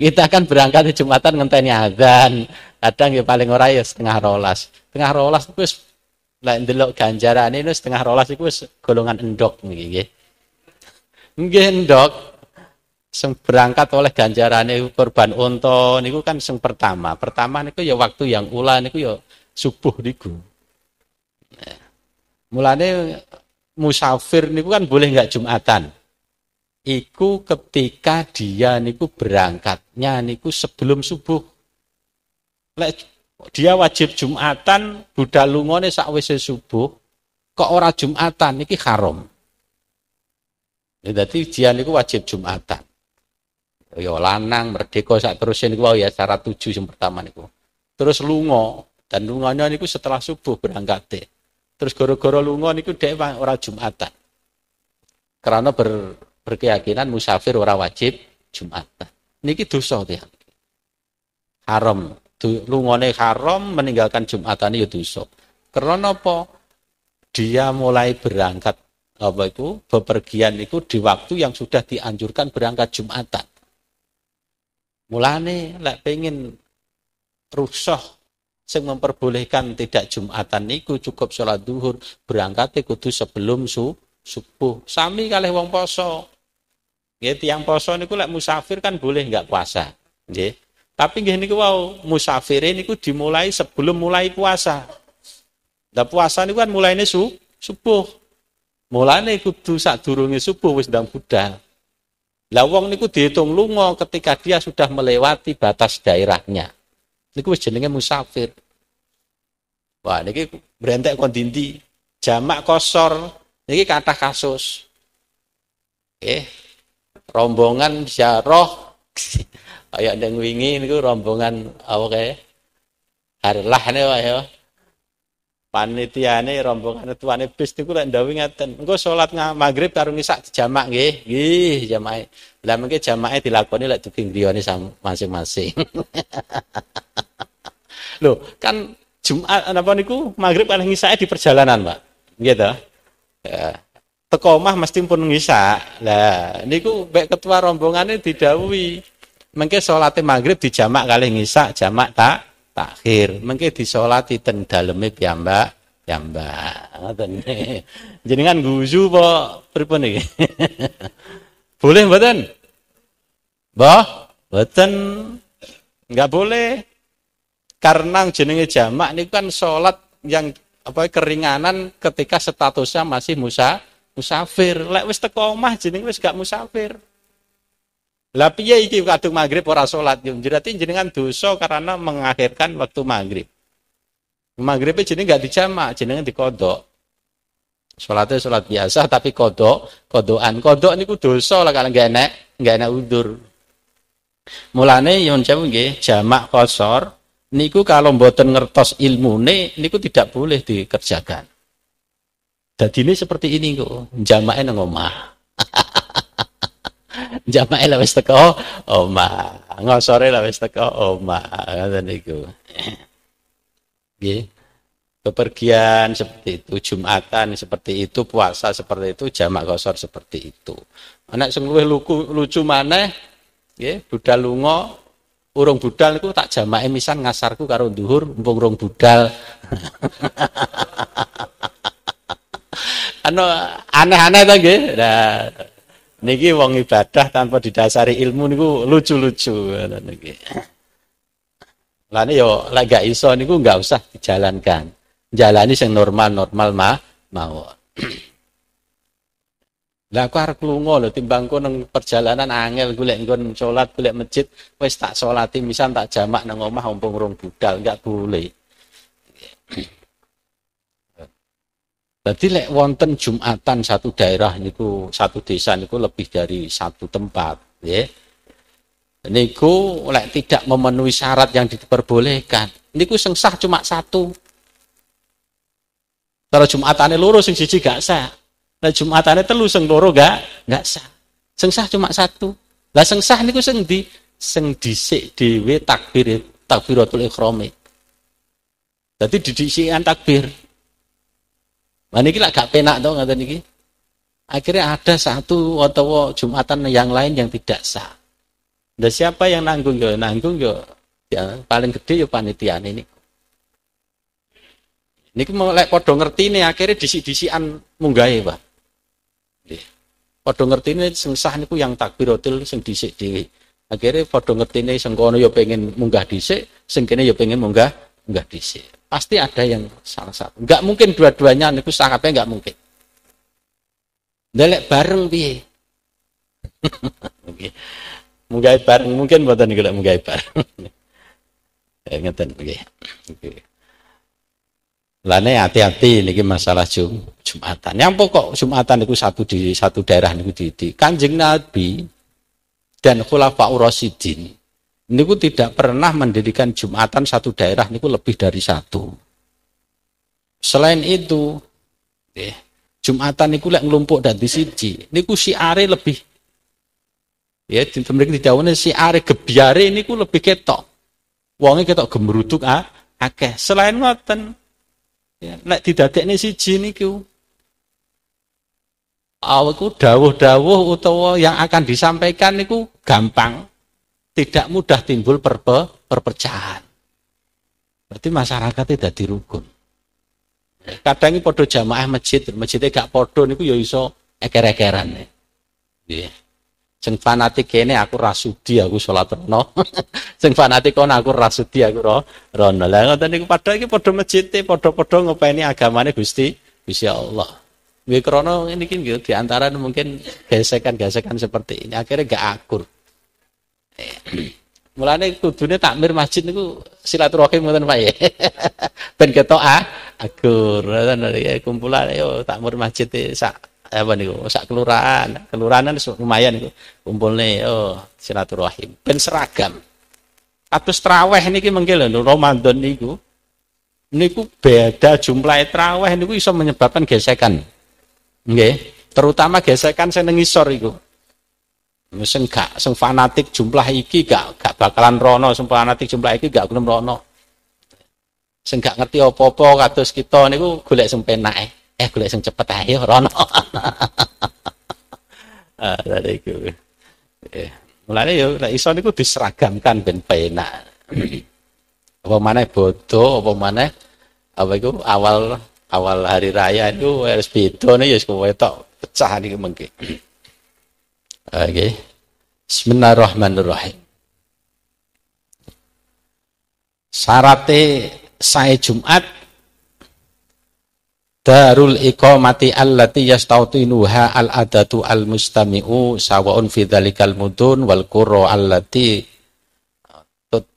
kita akan berangkat di Jumatan ngenteni azan Kadang ya paling ora ya setengah rolas. Setengah rolas itu lah ndelok ganjaran ini setengah rolas itu golongan endok mungkin, nggih. endok sing berangkat oleh ganjaran itu korban unta niku kan sing pertama. Pertama niku ya waktu yang ulan niku ya subuh niku. Nah, mulane musafir niku kan boleh nggak Jumatan. Iku ketika dia niku berangkatnya niku sebelum subuh. Lek dia wajib Jumatan, budal lungone sakwise subuh, kok ora Jumatan iki haram. Jadi ya, dadi dia niku wajib Jumatan. Ya lanang merdeka sak terus niku ya cara tujuh yang pertama niku. Terus lunga dan lunganya niku setelah subuh berangkat. Terus goro-goro lunga niku dhek ora Jumatan. Karena ber, berkeyakinan musafir ora wajib Jumatan. Niki dosa dia. Haram lungone haram meninggalkan Jumatan itu ya dosa. Karena apa? Dia mulai berangkat apa itu bepergian itu di waktu yang sudah dianjurkan berangkat Jumatan. Mulane lek pengen rusuh sing memperbolehkan tidak Jumatan niku cukup sholat duhur berangkat kudu sebelum su, subuh sami kalih wong poso. Nggih tiyang poso niku lek musafir kan boleh nggak puasa. Nggih. Tapi gini ku wow, musafir ini ku dimulai sebelum mulai puasa. Dah puasa ini kan mulainya su, subuh. Mulane kudu sadurunge subuh wis ndang budal. Lah wong niku dihitung lunga ketika dia sudah melewati batas daerahnya. Niku wis jenenge musafir. Wah, niki berentek kon dindi. Jamak kosor niki kata kasus. Eh, rombongan ziarah ada ning wingi niku rombongan apa kae harlah nih wah ya nih rombongan itu ane bis niku kan dawing ngaten engko nggak maghrib taruh jamak jamak gih gih jamak lah mengke jamake dilakoni tuh duging griyane masing-masing lo kan Jumat apa niku maghrib kan nisa di perjalanan Pak gitu. ya teko mah mesti pun ngisak. Lah niku baik ketua rombongannya didawi mengke salate maghrib di jamak kali ngisak jamak tak takhir mengke sholat di daleme piamba piamba Jadi kan guzu po pripun iki boleh mboten boh mboten nggak boleh karena jenenge jamak ini kan sholat yang apa ya, keringanan ketika statusnya masih musa musafir lek wis teko omah jeneng wis gak musafir lah piye iki kadung maghrib ora salat yo ya, berarti jenengan dosa karena mengakhirkan waktu maghrib. Maghrib jenenge gak dijamak, jenengan dikodok. Sholatnya salat biasa tapi kodok, kodokan. Kodok niku dosa lah kalau gak enak, gak enak udur. Mulane yang jamak nggih jamak kosor niku kalau mboten ngertos ilmune niku tidak boleh dikerjakan. Jadi ini seperti ini kok, jamaknya nang omah. Jamake lah wis teko omah. Ngosore lah wis teko omah. Ngoten niku. Nggih. seperti itu, Jumatan seperti itu, puasa seperti itu, jamak kosor seperti itu. Anak sing luwih lucu maneh, nggih, budal lunga urung budal niku tak jamak. misan ngasarku karo duhur mumpung urung budal. anu aneh-aneh to nggih. Nah, niki wong ibadah tanpa didasari ilmu niku lucu-lucu niki. yo lek gak iso niku nggak usah dijalankan. Jalani yang normal-normal mah mau. Lah aku arep lunga lho timbang nang perjalanan angel golek nggon salat golek masjid wis tak salati misan tak jamak nang omah umpung rong budal gak boleh. Jadi lek wonten Jumatan satu daerah niku satu desa niku lebih dari satu tempat, ya. Niku lek tidak memenuhi syarat yang diperbolehkan, niku sengsah cuma satu. Kalau Jumatannya loro sing siji gak sah. Nah Jumatannya telu sing loro gak gak sah. Sengsah cuma satu. Lah sengsah niku sing di sing dhisik dhewe takbir takbiratul ihrami. Jadi didisikan takbir, Nah ini lah gak penak tau nggak niki. Akhirnya ada satu atau Jumatan yang lain yang tidak sah. Dan siapa yang nanggung yo ya, nanggung yo ya, ya paling gede yo ya panitian ini. Niki mau lek padha ngerti nih akhirnya disi-disian munggai Pak. Podo ngerti nih sengsah niku yang takbiratul sing dhisik di. Akhirnya podo ngerti nih sengkono yo pengen munggah disi, sengkene yo pengen munggah munggah disi. Pasti ada yang salah satu. Enggak mungkin dua-duanya niku sakabeh enggak mungkin. Delek bareng piye? Nggih. bareng mungkin mboten niku lek munggah bareng. ya ngeten nggih. Nggih. Lane hati-hati niki masalah jum, Jumatan. Yang pokok Jumatan niku satu di satu daerah niku di, di Kanjeng Nabi dan Khulafaur Rasyidin niku tidak pernah mendirikan Jumatan satu daerah niku lebih dari satu. Selain itu, eh, Jumatan niku lek nglumpuk dan siji, niku siare lebih ya mereka si siare gebiare. niku lebih ketok. Wonge ketok gemeruduk ah, akeh. Selain ngoten, ya, lek didadekne siji niku awakku dawuh-dawuh utawa yang akan disampaikan niku gampang tidak mudah timbul perpe, perpecahan. Berarti masyarakat tidak dirukun. Kadang ini podo jamaah masjid, masjidnya gak podo niku ya iso eker-ekeran ya. Yeah. Sing fanatik kene aku rasudi aku salat rono. Sing fanatik kono aku rasudi aku ro, rono. Lah ngoten niku padahal iki podo masjid podo podo ngopeni agamane Gusti Gusti Allah. Mikrono ini kan di antara mungkin gesekan-gesekan seperti ini akhirnya gak akur. Mulane kudune takmir masjid niku silaturahim ngoten Pak ya. Ben ketok ah agur ngoten ya. kumpulan yo takmir masjid e sak apa niku sak kelurahan. Kelurahan lumayan niku kumpulne yo silaturahim ben seragam. Kados traweh niki mengke lho Ramadan niku niku beda jumlah traweh niku iso menyebabkan gesekan. Nggih, terutama gesekan seneng ngisor iku sing gak sing fanatik jumlah iki gak gak bakalan rono sing fanatik jumlah iki gak gelem rono sing gak ngerti apa-apa kados kita niku golek sing penak eh golek sing cepet ae rono ah dari iku eh mulane yo nek iso niku diseragamkan ben penak apa maneh bodoh apa maneh apa iku awal awal hari raya itu harus beda nih ya kowe tok pecah nih mungkin. Okay. Bismillahirrahmanirrahim. Syaratnya saya Jumat Darul iqamati allati yastautinuha al-adatu al-mustami'u sawaun fi dzalikal mudun wal qurra allati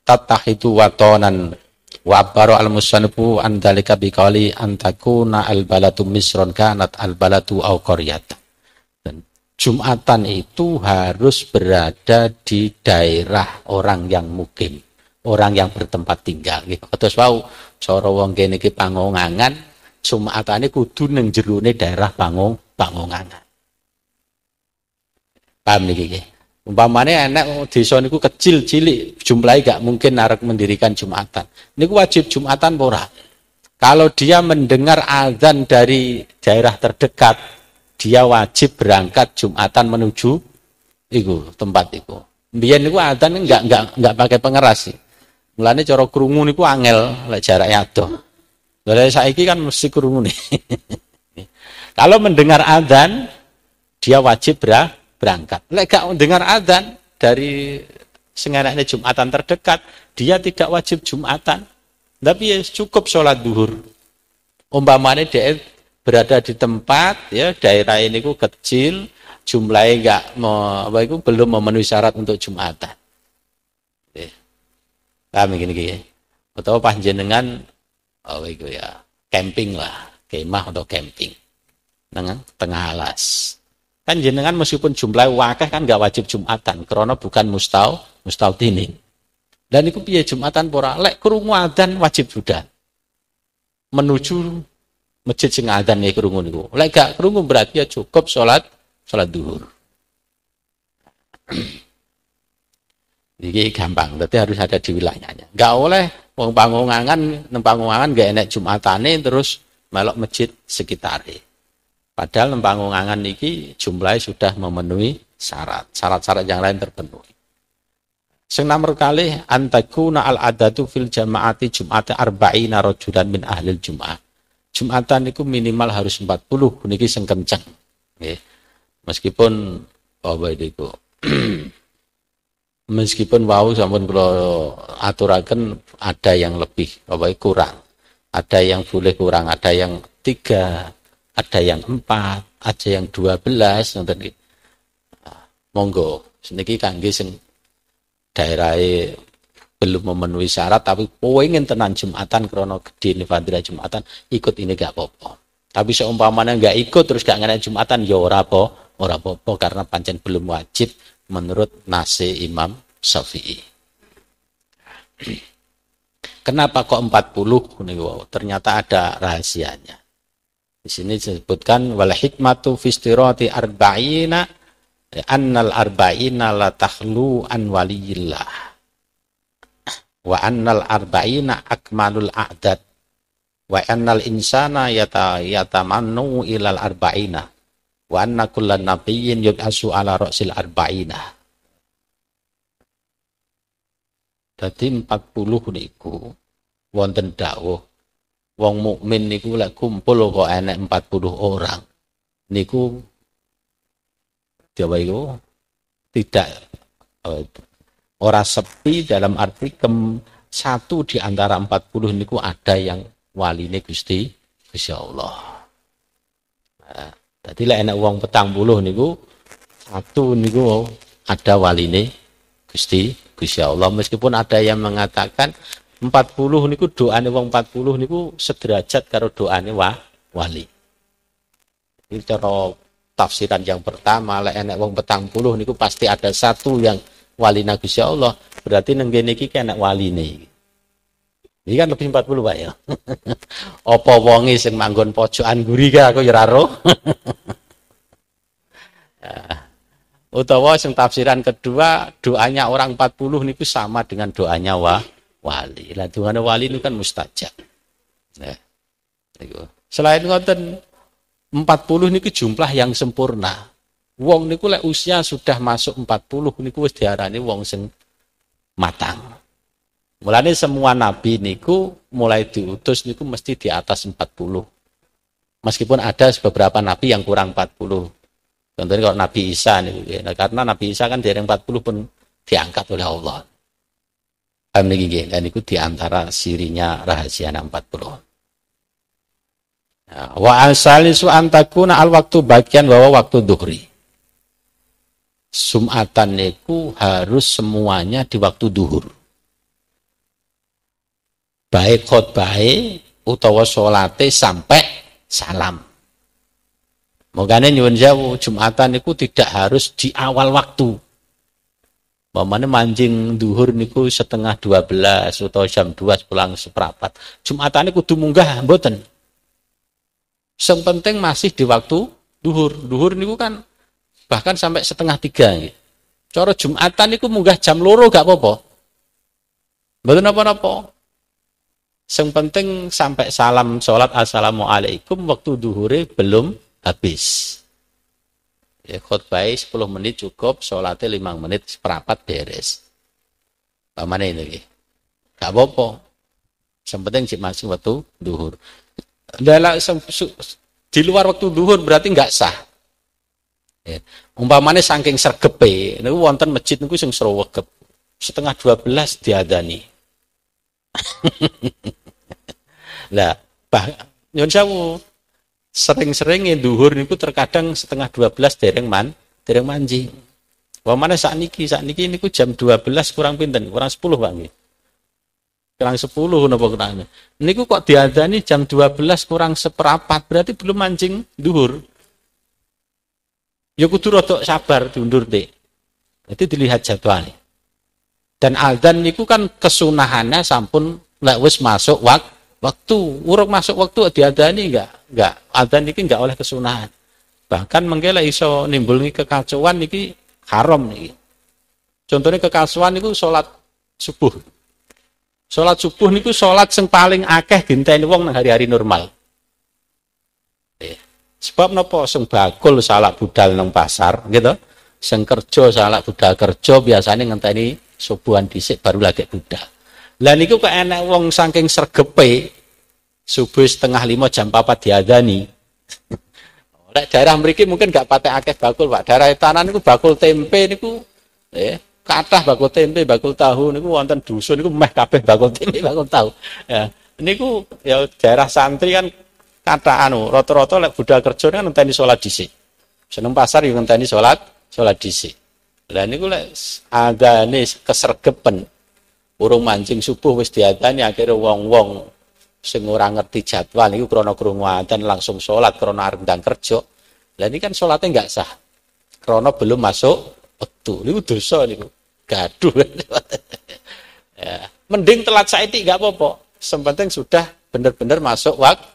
tatahitu watanan wa abbaro al-musannifu an dzalika biqali antakuna al-balatu misron kanat al-balatu au qaryatan Jumatan itu harus berada di daerah orang yang mukim, orang yang bertempat tinggal. Terus wau cara wong kene iki jumatan ini kudu neng jerune daerah pangong pangongangan. Paham nih? nggih. Umpamanya enak desa itu kecil cilik, jumlahnya gak mungkin narik mendirikan Jumatan. Ini wajib Jumatan ora. Kalau dia mendengar azan dari daerah terdekat, dia wajib berangkat Jumatan menuju itu tempat itu Biyen niku adzan enggak enggak enggak pakai pengeras sih. Mulane cara krungu niku angel lek jaraknya adoh. Lah saiki kan mesti krungu nih. Kalau mendengar adzan dia wajib berangkat. Lek gak mendengar adzan dari senganaknya Jumatan terdekat, dia tidak wajib Jumatan. Tapi ya cukup sholat duhur. Umpamanya dia berada di tempat ya daerah ini ku kecil jumlahnya enggak mau apa itu belum memenuhi syarat untuk jumatan eh, ya. paham gini gini atau panjenengan apa itu ya camping lah kemah atau camping dengan tengah alas kan jenengan meskipun jumlah wakah kan enggak wajib jumatan karena bukan mustau mustau mustautinin dan itu biaya jumatan pora lek kerungu dan wajib sudah menuju masjid sing adzan ya krungu niku. Lek gak krungu berarti ya cukup sholat sholat duhur. Jadi gampang, berarti harus ada di wilayahnya. Gak oleh wong pangungangan, nempangungangan gak enak Jumatane terus melok masjid sekitare. Padahal nempangungangan niki jumlahnya sudah memenuhi syarat. Syarat-syarat yang lain terpenuhi. Sing nomor kali antakuna al adatu fil jamaati jum'at arba'ina rajulan min ahli jum'at. Jumatan itu minimal harus 40 niki sing kenceng. Nggih. Meskipun apa itu meskipun wau sampun kula aturaken ada yang lebih apa kurang. Ada yang boleh kurang, ada yang tiga, ada yang empat, ada yang dua belas, nonton gitu. Nah, monggo, sedikit kangge sing daerah belum memenuhi syarat tapi pengen tenan Jumatan krono di Fadila Jumatan ikut ini gak popo tapi seumpamanya gak ikut terus gak ngenai Jumatan ya ora apa ora apa karena pancen belum wajib menurut nasi Imam Syafi'i kenapa kok 40 nih wow, ternyata ada rahasianya di sini disebutkan wal hikmatu fistirati arba'ina annal arba'ina la tahlu an waliyillah wa annal arba'ina akmalul a'dad wa annal insana yata yatamannu ilal arba'ina wa anna kullan nabiyyin yub'asu ala ra'sil arba'ina dadi 40 niku wonten dawuh wong mukmin niku lek kumpul kok enek 40 orang niku Jawa itu tidak eh, ora sepi dalam arti kem, satu di antara empat puluh niku ada yang ini Gusti Gusti Allah. Nah, tadi lah enak uang petang puluh niku satu niku ada ini Gusti Gusti Allah meskipun ada yang mengatakan empat puluh niku uang empat puluh niku sederajat karo doane wa, wali. Ini cara tafsiran yang pertama lek enek wong petang puluh niku pasti ada satu yang Wali nagusya Allah berarti nang kene iki wali waline ini kan lebih 40 Pak ya apa wonge sing manggon pojokan guri ka aku ya roh ya. utawa sing tafsiran kedua doanya orang 40 niku sama dengan doanya wa wali lah doanya wali itu kan mustajab nah, selain ngoten 40 niku jumlah yang sempurna Wong niku lek usia sudah masuk 40 niku wis diarani wong sing matang. Mulane semua nabi niku mulai diutus niku mesti di atas 40. Meskipun ada beberapa nabi yang kurang 40. Contohnya kalau Nabi Isa niku ya. Nah, karena Nabi Isa kan dereng 40 pun diangkat oleh Allah. Paham niki nggih? Dan niku di antara sirinya rahasia 40. Nah, wa asalisu antakuna al waktu bagian bahwa waktu duhri sumatan niku harus semuanya di waktu duhur. Baik khotbah, utawa sholate sampai salam. Mungkin nyuwun sewu, Jumatan niku tidak harus di awal waktu. Mamane mancing duhur niku setengah dua belas, atau jam dua pulang seperempat. Jumatan niku kudu mboten. Sempenting penting masih di waktu duhur. Duhur niku kan bahkan sampai setengah tiga gitu. Coro Jumatan itu munggah jam loro gak apa-apa. Mboten apa-apa. Yang penting sampai salam sholat assalamualaikum waktu duhuri belum habis. Ya khutbah 10 menit cukup, sholatnya 5 menit seperapat beres. Pamane ini. Gak apa-apa. Yang penting masih masing waktu duhur. Dalam di luar waktu duhur berarti nggak sah. Ya. Umpamane saking sergepe niku wonten masjid niku sing srewegep. Setengah dua belas diadani. Lah, bah nyun sewu. sering nih duhur niku terkadang setengah 12 dereng man, dereng manji. Wah mana saat niki, saat niki niku jam dua belas kurang pinten, kurang sepuluh Pak Kurang 10 napa kurang. Niku kok diadani jam dua belas kurang seperempat berarti belum mancing duhur ya kudu rodok sabar diundur deh. Jadi dilihat jadwalnya. Dan aldan niku kan kesunahannya sampun lek masuk wak, waktu. Urung masuk waktu diadani enggak? Enggak. Aldan niki enggak oleh kesunahan. Bahkan mengkela iso nimbulni kekacauan niki haram nih. Contohnya kekacauan itu sholat subuh. Sholat subuh niku sholat yang paling akeh genteni wong nang hari-hari normal. Sebab nopo sing bakul salak budal nang pasar gitu. Sing kerja salak budal kerja biasanya ngenteni subuhan dhisik baru lagi budal. Lah niku kok enak wong saking sergepe subuh setengah lima jam papat diadani. Lek daerah mriki mungkin gak patek akeh bakul, Pak. Daerah tanan niku bakul tempe niku ya, kathah bakul tempe, bakul tahu niku wonten dusun niku meh kabeh bakul tempe, bakul tahu. Ya. Niku ya daerah santri kan kata anu roto-roto lek budal kerja kan sholat salat seneng pasar nanti sholat sholat disi dan ini gue ada agane kesergepen burung mancing subuh wis diadani akhirnya wong-wong sing ora ngerti jadwal niku krana krungu langsung salat krana arep kerja lah ini kan sholatnya nggak sah krana belum masuk waktu niku dosa niku gaduh ya. mending telat saiki nggak apa-apa sempenting sudah benar-benar masuk waktu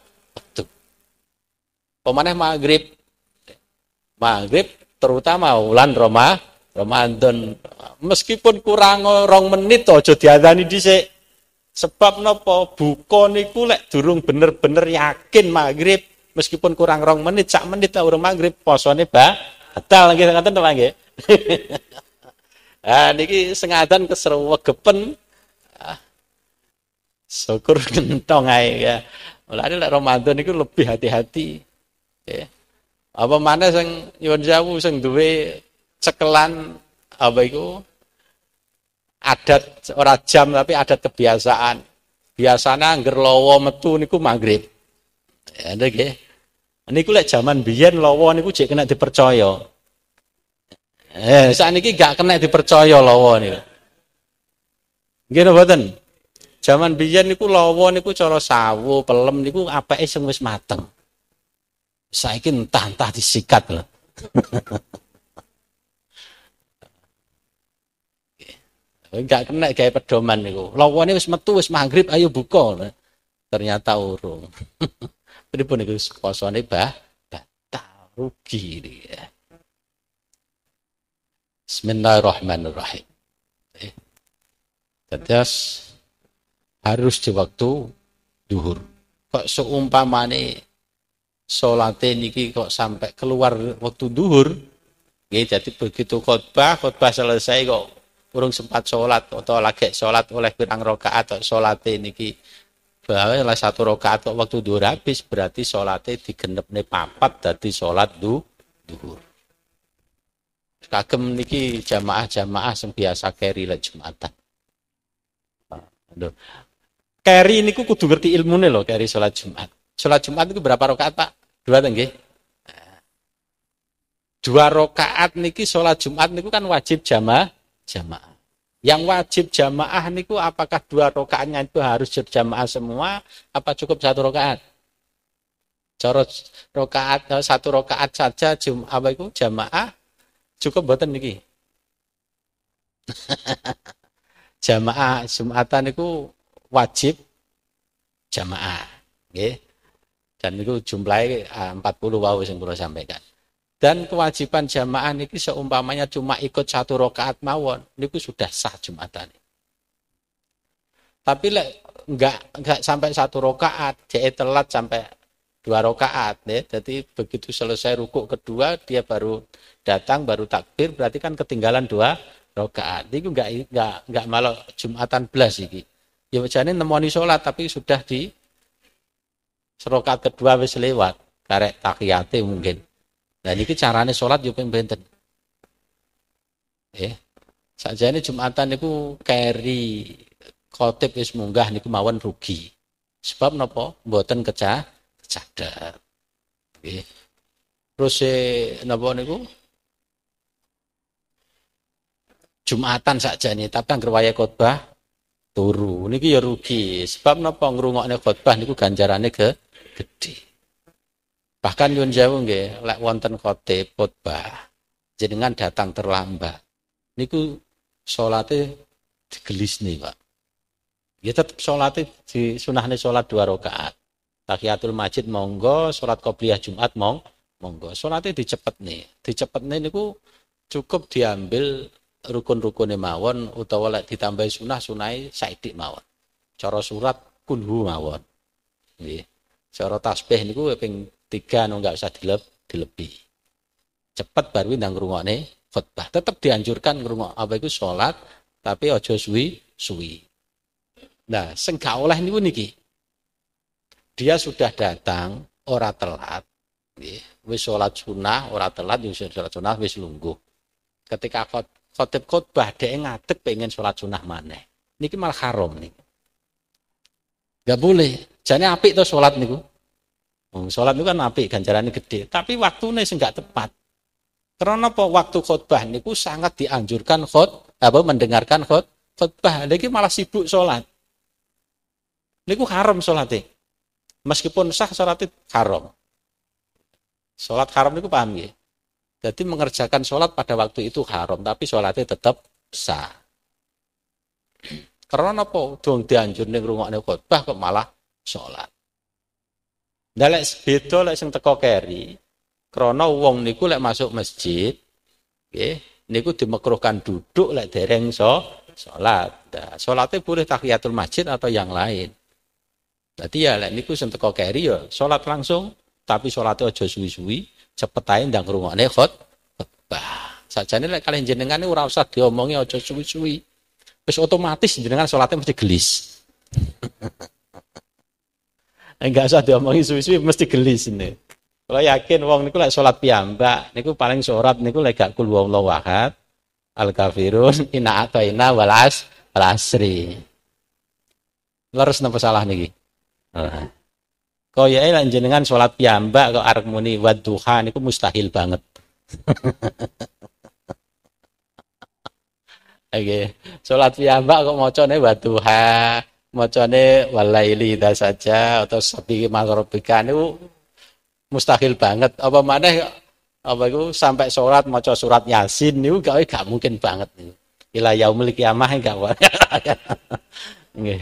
pemanah maghrib maghrib terutama bulan Roma Ramadan meskipun kurang rong menit ojo diadani dhisik sebab nopo buka niku lek durung bener-bener yakin maghrib meskipun kurang rong menit sak menit ta urung maghrib posone ba batal lagi tengah to nggih ah niki sengatan keseruwegepen gepen ah, syukur kentong ae ya Mulai lek Ramadan itu lebih hati-hati Ya. Apa mana sing nyuwun sewu sing duwe cekelan apa iku adat ora jam tapi adat kebiasaan. Biasanya angger lowo metu niku maghrib. Ya nggih. Niku lek jaman biyen lowo niku jek kena dipercaya. Eh, ya, saat ini gak kena dipercaya lawa nih. Gini boten. Zaman biyen niku lawa niku cara sawo, pelem niku apa sing wis mateng saya ingin entah-entah disikat loh. Enggak kena gaya pedoman niku. lawannya wis metu wis maghrib ayo buka. Ternyata urung. Pripun niku posone bah batal rugi ya. Bismillahirrahmanirrahim. Terus eh. harus di waktu duhur. Kok seumpamane sholat niki kok sampai keluar waktu duhur nggih jadi begitu khotbah khotbah selesai kok urung sempat sholat atau lagi sholat oleh pirang rokaat atau sholat ini ki bahwa oleh satu rokaat kok waktu duhur habis berarti sholat sholate nih papat jadi sholat du duhur kagem niki jamaah-jamaah sembiasa biasa keri lah jumatan Aduh. ini niku kudu ngerti ilmunya loh keri sholat Jumat. Sholat Jumat itu berapa rokaat Pak? Dua tenggi. Dua rokaat niki sholat Jumat niku kan wajib jamaah jamaah. Yang wajib jamaah niku apakah dua rokaatnya itu harus berjamaah semua apa cukup satu rokaat? Cara rokaat eh, satu rokaat saja jum apa itu jamaah cukup boten niki. jamaah Jumatan niku wajib jamaah. Okay dan itu jumlahnya 40 ah, wau yang kula sampaikan dan kewajiban jamaah ini seumpamanya cuma ikut satu rokaat mawon niku sudah sah jumatan tapi enggak nggak nggak sampai satu rokaat jadi telat sampai dua rokaat ya jadi begitu selesai rukuk kedua dia baru datang baru takbir berarti kan ketinggalan dua rokaat itu enggak nggak nggak malah jumatan belas iki ya jane nemoni sholat tapi sudah di serokat kedua wis lewat karek takiyate mungkin dan ini caranya sholat yo pembenten eh saja ini jumatan niku carry khotib wis munggah niku mawon rugi sebab nopo buatan kecah kecadat eh. terus eh, nopo niku Jumatan saja ini tapi yang waya khotbah turu niki ya rugi sebab nopo ngurungoknya khotbah niku ganjarannya ke Bahkan nyun sewu nggih, lek wonten khotib khotbah jenengan datang terlambat. Niku salate nih Pak. Ya tetap salate di sunahnya sholat dua rakaat. Tahiyatul Majid monggo, sholat qobliyah Jumat mong monggo. nih, dicepetne. nih niku cukup diambil rukun rukunnya mawon utawa lek ditambahi sunah sunai saidik mawon. coro surat kunhu mawon. Cara tasbih niku ping tiga no nggak usah dileb dilebi Cepet baru ndang ngrungokne khotbah. Tetap dianjurkan ngrungok apa iku salat tapi ojo suwi suwi. Nah, sing gak oleh niku niki. Dia sudah datang ora telat. Wis sholat sunnah ora telat wis ya sholat sunnah wis lungguh. Ketika khotib khotbah dhek ngadeg pengen sholat sunnah mana Niki malah haram nih Gak boleh jadi api itu sholat niku. Oh, sholat itu kan apik ganjarannya gede, tapi waktunya sing nggak tepat. Karena apa? Waktu khutbah niku sangat dianjurkan khut, apa mendengarkan khut, khutbah. Lagi malah sibuk sholat. Niku haram sholatnya, Meskipun sah sholat itu haram. Sholat haram niku paham ya Jadi mengerjakan sholat pada waktu itu haram, tapi sholatnya tetap sah. Karena apa? Dong dianjur nih rungokne khutbah kok malah sholat. Nah, lek beda lek sing teko keri, krana wong niku lek masuk masjid, nggih, niku dimekruhkan duduk lek dereng so Sholatnya Nah, sholatnya boleh tahiyatul masjid atau yang lain. Tadi ya lek niku sing teko keri ya sholat langsung, tapi sholatnya aja suwi-suwi, cepet ae ndang rungokne khotbah. Sajane lek kalian jenengan ora usah diomongi aja suwi-suwi. Wis otomatis jenengan sholatnya mesti gelis. Enggak eh, usah diomongi suwi-suwi mesti gelis ini. Kalau yakin wong niku lek salat piyambak niku paling surat niku lek gak kul wallahu wahad al kafirun ina atau ina walas walasri. Leres napa salah niki? Kau Kaya eh, lek jenengan salat piyambak kok arek muni wadduha niku mustahil banget. Oke, okay. sholat piyambak kok macane wadduha macane walaili saja atau sabi masrobika itu mustahil banget apa mana apa itu sampai sholat maca surat yasin itu gak, eh, gak mungkin banget ilah yau yaumil kiamah eh, gak padahal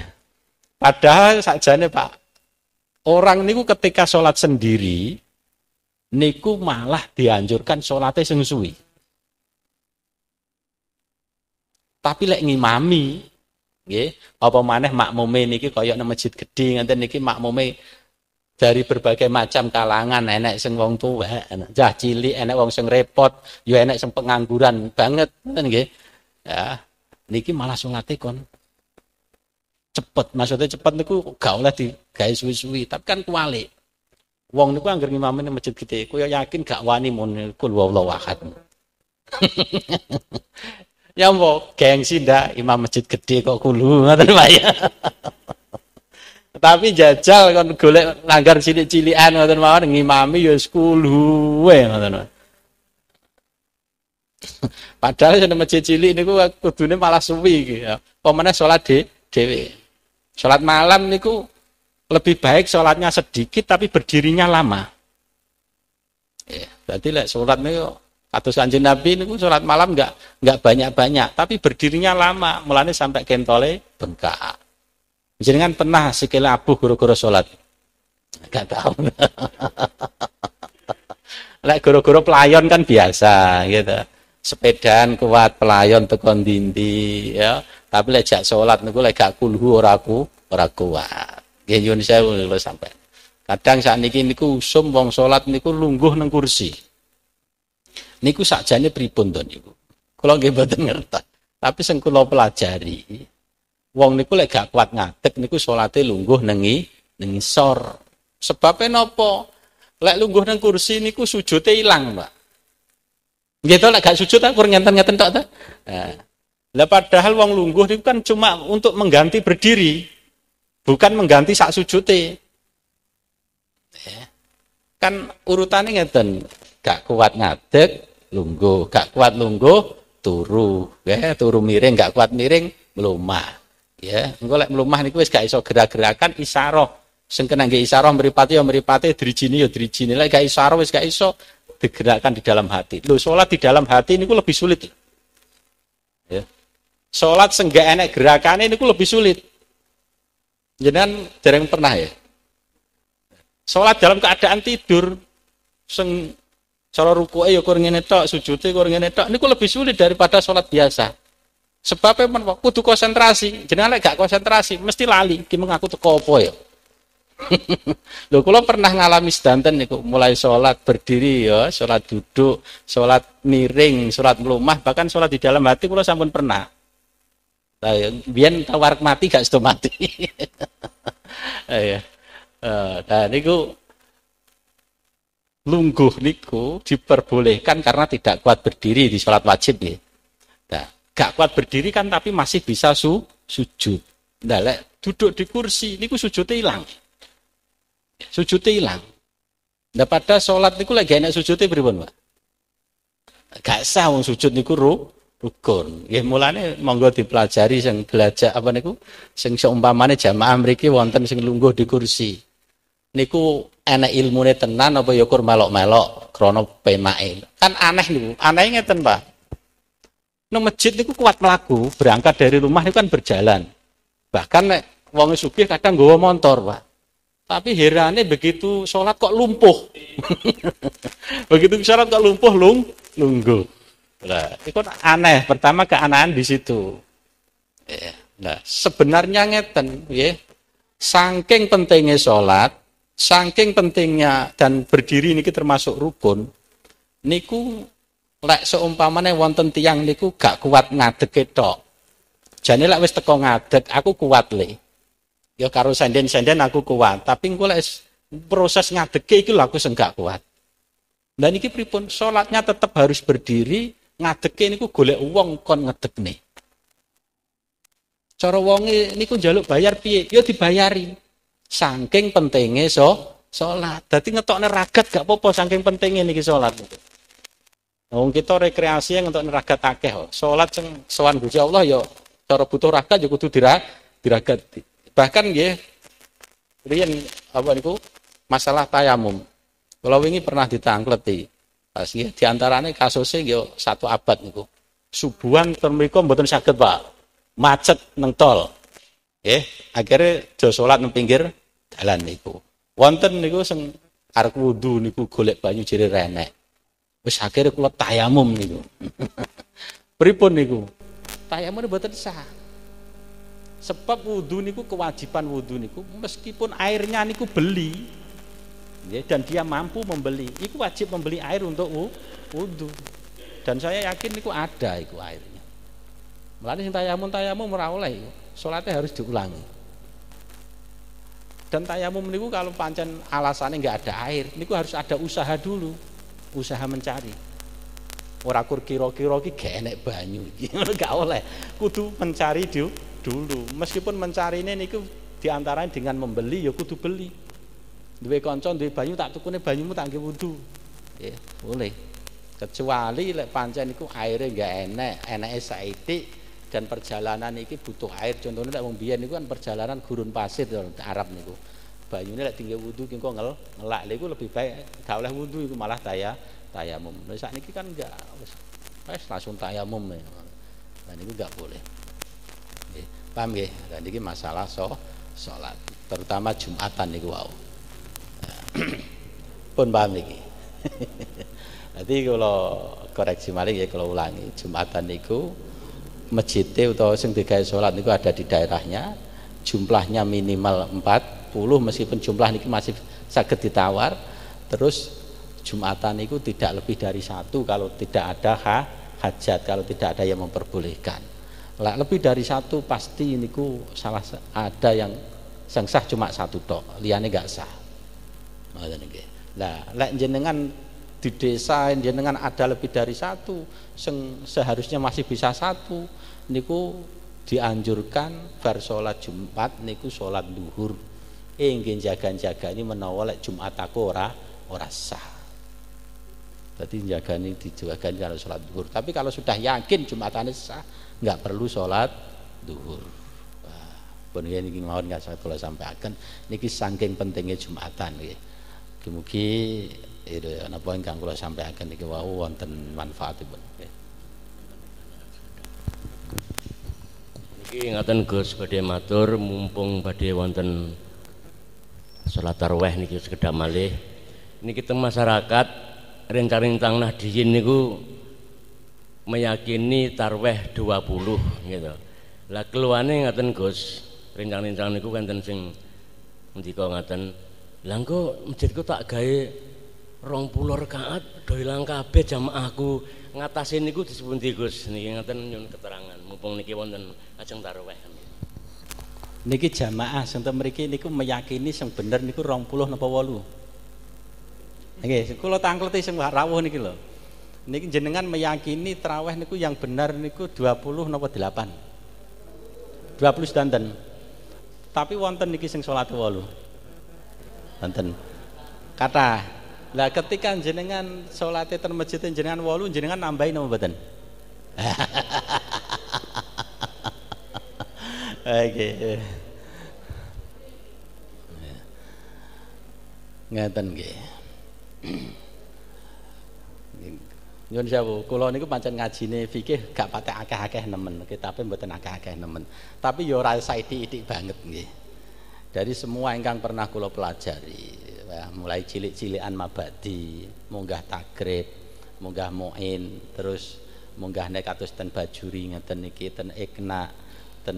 padahal sajane Pak orang niku ketika sholat sendiri niku malah dianjurkan sholatnya sengsui tapi lek ngimami nggih apa maneh makmume niki kaya nang masjid gedhe ngenten niki makmume dari berbagai macam kalangan enak sing wong tuwa enak jah cilik enek wong sing repot yo enak sing pengangguran banget ngoten nggih ya niki malah salate kon cepet maksudnya cepet niku gak oleh digawe suwi-suwi tapi kan kuwali wong niku anggere ngimami nang masjid gedhe kaya yakin gak wani mun kul wallahu ahad Ya mau gengsi ndak imam masjid gede kok kulu ngoten Pak ya. Tapi jajal kon golek langgar cilik-cilikan ngoten mawon ngimami ya kulu wae Pak. Padahal jeneng masjid cilik niku kudune malah suwi iki ya. Pemenang sholat de dhewe. sholat malam niku lebih baik sholatnya sedikit tapi berdirinya lama. Ya, berarti lek salat niku atau sanjin Nabi niku sholat malam nggak nggak banyak-banyak, tapi berdirinya lama, mulanya sampai kentole bengkak. kan pernah sekilas abu guru-guru sholat? Nggak tahu. lah guru-guru pelayon kan biasa gitu. Sepedaan kuat pelayon tekon dindi ya. Tapi lejak sholat niku lek gak kulhu ora ku kuat. Nggih saya sampai. Kadang saat niki niku usum wong sholat niku lungguh neng kursi niku sakjane pripun to niku kula nggih mboten ngertos tapi sing kula pelajari wong niku lek gak kuat ngadeg niku salate lungguh nengi nengi sor Sebabnya nopo, lek lungguh neng kursi niku sujute ilang Pak nggih to lek gak sujud aku ngenten-ngenten tok ta nah, lah padahal wong lungguh niku kan cuma untuk mengganti berdiri bukan mengganti sak sujute eh, kan urutannya ngeten gak kuat ngadeg lungguh gak kuat lungguh turu ya turu miring gak kuat miring melumah ya engko lek melumah niku wis gak iso gerak-gerakan isaro, sing kena nggih isyarah mripate ya mripate drijini ya drijini lek gak isyarah wis gak iso digerakkan di dalam hati lho salat di dalam hati ini niku lebih sulit ya salat sing gak enek ini niku lebih sulit jenengan jarang pernah ya salat dalam keadaan tidur seng Cara ruku ayo ya kur ngene tok, sujude kur ngene Ini niku lebih sulit daripada sholat biasa. Sebabnya men kudu konsentrasi. Jenenge gak konsentrasi mesti lali ki mengaku tuh apa ya. Lho kalau pernah ngalami sedanten niku mulai sholat berdiri ya, sholat duduk, sholat miring, sholat melumah, bahkan sholat di dalam hati kalau sampun pernah. Ya, Biar tawar mati gak sedo mati. ya. Nah, niku lungguh niku diperbolehkan karena tidak kuat berdiri di sholat wajib nih. Ya. Nah, gak kuat berdiri kan tapi masih bisa su sujud. Nah, le, duduk di kursi niku sujudnya hilang. Sujudnya hilang. Nah, pada sholat niku lagi enak sujudnya beribun Pak? Gak sah wong sujud niku ru rukun. Ya mulane monggo dipelajari sing belajar apa niku sing seumpamane jamaah mriki wonten sing lungguh di kursi niku enek ilmune tenan apa ya kur melok-melok krana pemake. Kan aneh niku. Aneh ngeten, Pak. Nang masjid niku kuat melaku, berangkat dari rumah niku kan berjalan. Bahkan nek wong sugih kadang gue motor, Pak. Tapi herane begitu sholat kok lumpuh. begitu sholat kok lumpuh, lung, lunggu. Nah, itu kan aneh. Pertama keanehan di situ. Iya. Nah, sebenarnya ngeten, ya. Saking pentingnya sholat, saking pentingnya dan berdiri niki termasuk rukun niku lek seumpamane wonten tiang niku gak kuat ngadeg ketok jane lek wis teko ngadeg aku kuat le ya karo senden-senden aku kuat tapi engko lek proses ngadeg iki lho aku senggak kuat dan iki pripun salatnya tetap harus berdiri ngadeg niku golek wong kon ngedegne cara wonge niku njaluk bayar piye ya dibayari Saking pentingnya so sholat jadi ngetok ragat gak popo. apa saking pentingnya niki salat niku. kita rekreasi yang untuk ragat akeh kok. Salat sing sowan Gusti Allah yo. Ya cara butuh raga juga ya kudu dirag diragat. Bahkan nggih riyen apa niku masalah tayamum. Kalau ini pernah ditangkleti. Pas nggih diantaranya kasusnya yo satu abad niku. Subuhan termriko mboten sakit Pak. Macet neng tol. Eh, akhirnya aja salat nang pinggir dalan niku. Wonten niku sing arek wudu niku golek banyu jadi renek. Wis ku kula tayamum niku. Pripun niku? Tayamum mboten sah. Sebab wudu niku kewajiban wudu niku meskipun airnya niku beli ya, dan dia mampu membeli, itu wajib membeli air untuk wudu. Dan saya yakin niku ada iku airnya. Melani sing tayamum tayamum ora oleh, salate harus diulangi. Dan tayamum niku kalau pancen alasannya nggak ada air, niku harus ada usaha dulu, usaha mencari. Ora kur kira-kira ki gak enek banyu iki, oleh. Kudu mencari dulu, dulu. Meskipun mencari ini niku diantaranya dengan membeli ya kudu beli. Duwe kanca duwe banyu tak tukune banyumu tak nggih wudu. Ya, boleh. Kecuali lek pancen niku airnya nggak enek, eneke saithik, dan perjalanan ini butuh air contohnya tidak mbiyen itu kan perjalanan gurun pasir dalam Arab niku banyune lek tinggi wudu ki engko ngel ngelak niku lebih baik gak oleh wudu itu malah taya tayamum Saat ini kan enggak wis wis langsung tayamum ya e. dan itu enggak boleh nggih paham nggih dan ini masalah so salat terutama Jumatan niku wau pun paham niki Nanti kalau koreksi maling ya kalau ulangi Jumatan niku masjid atau sing digawe sholat niku ada di daerahnya jumlahnya minimal 40 meskipun jumlah niki masih sakit ditawar terus Jumatan itu tidak lebih dari satu kalau tidak ada ha, hajat kalau tidak ada yang memperbolehkan lah lebih dari satu pasti ini ku salah ada yang sengsah cuma satu tok liane gak sah lah lek jenengan di desa jenengan ada lebih dari satu sing seharusnya masih bisa satu niku dianjurkan bar sholat Jumat niku sholat duhur ingin eh, jaga-jaga ini menawa Jumat aku ora ora sah jadi ini dijagani kalau sholat duhur tapi kalau sudah yakin Jumatannya sah nggak perlu sholat duhur pun ini mohon nggak saya kalau sampaikan niki saking pentingnya Jumatan gitu. Mugi Iya, napa ingkang kula sampaikan iki wau wonten manfaatipun. Niki ngaten Gus badhe matur mumpung badhe wonten salat tarwih niki sekedar malih. Niki teng masyarakat rencang-rencang nahdiyin niku meyakini tarweh 20 gitu. Lah keluane ngaten Gus, rencang-rencang niku kanten sing ngendika ngaten, "Lah engko masjidku tak gawe rong puluh rakaat do ilang kabeh jamaahku ngatasin niku disebut Gus niki ngaten nyun keterangan mumpung niki wonten ajeng tarawih niki jamaah sing ten mriki niku meyakini sing bener niku rong puluh napa wolu nggih kula tangkleti sing rawuh niki lho niki jenengan meyakini traweh niku yang benar niku 20 napa 8 20 sedanten tapi wonten niki sing salat walu wonten kata lah ketika jenengan sholat di masjid jenengan walu jenengan nambahin nama badan. Oke. Ngeten nggih. Nyun sewu, kula niku ngaji nih, fikih gak patek akeh-akeh nemen, kitabe mboten akeh-akeh nemen. Tapi ya ora saithik itik banget nih, Dari semua ingkang pernah kula pelajari, ya, mulai cilik-cilikan mabadi munggah takrib munggah muin terus munggah nek atus ten bajuri ngeten iki ten ikna ten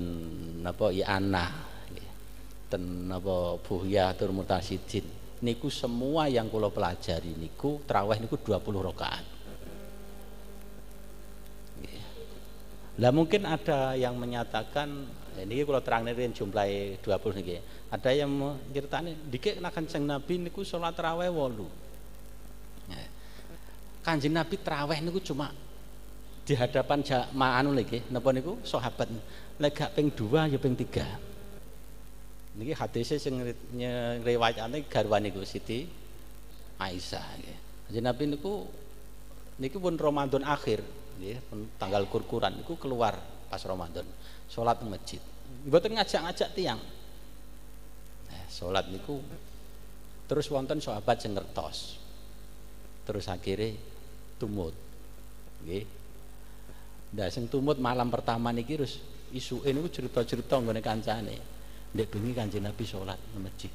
napa iana ya ten napa turmutasi jin. niku semua yang kula pelajari niku traweh niku 20 rakaat lah mungkin ada yang menyatakan ini kalau terang nih, riyen jumlahe 20 niki. Ada yang ceritanya, dikit nak Kanjeng Nabi niku sholat teraweh walu. Kan ya. Kanjeng Nabi tarawih niku cuma di hadapan jamaah anu niki napa niku sahabat. lega dua, ya ping tiga. ya ping 3. Niki hadise sing riwayatane garwan niku Siti Aisyah nggih. Kanjeng Nabi niku niku pun Ramadan akhir nggih, tanggal kurkuran niku keluar pas Ramadan sholat di masjid mboten ngajak-ngajak tiang nah, sholat niku terus wonten sahabat sing ngertos terus akhirnya tumut nggih okay. sing tumut malam pertama niki terus isu ini cerita-cerita nggone kancane ndek bengi kanjeng Nabi sholat di masjid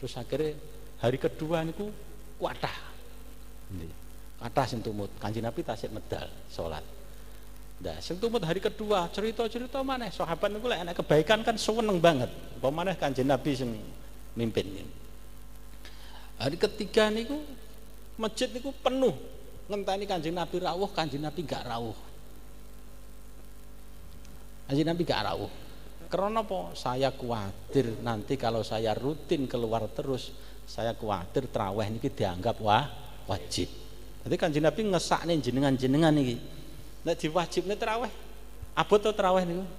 terus akhirnya hari kedua niku kuatah nggih kathah sing tumut kanjeng Nabi tasik medal sholat Nah, sing tumut hari kedua cerita-cerita mana sahabat niku lek enak kebaikan kan seneng banget. Apa maneh Kanjeng Nabi sing mimpin. Hari ketiga niku masjid niku penuh ngenteni Kanjeng Nabi rawuh, Kanjeng Nabi gak rawuh. Kanjeng Nabi gak rawuh. Karena apa? Saya khawatir nanti kalau saya rutin keluar terus, saya khawatir traweh niki dianggap wah wajib. Jadi Kanjeng Nabi ngesak nih jenengan-jenengan nih Nek diwajibne teraweh, Abot tuh teraweh nih.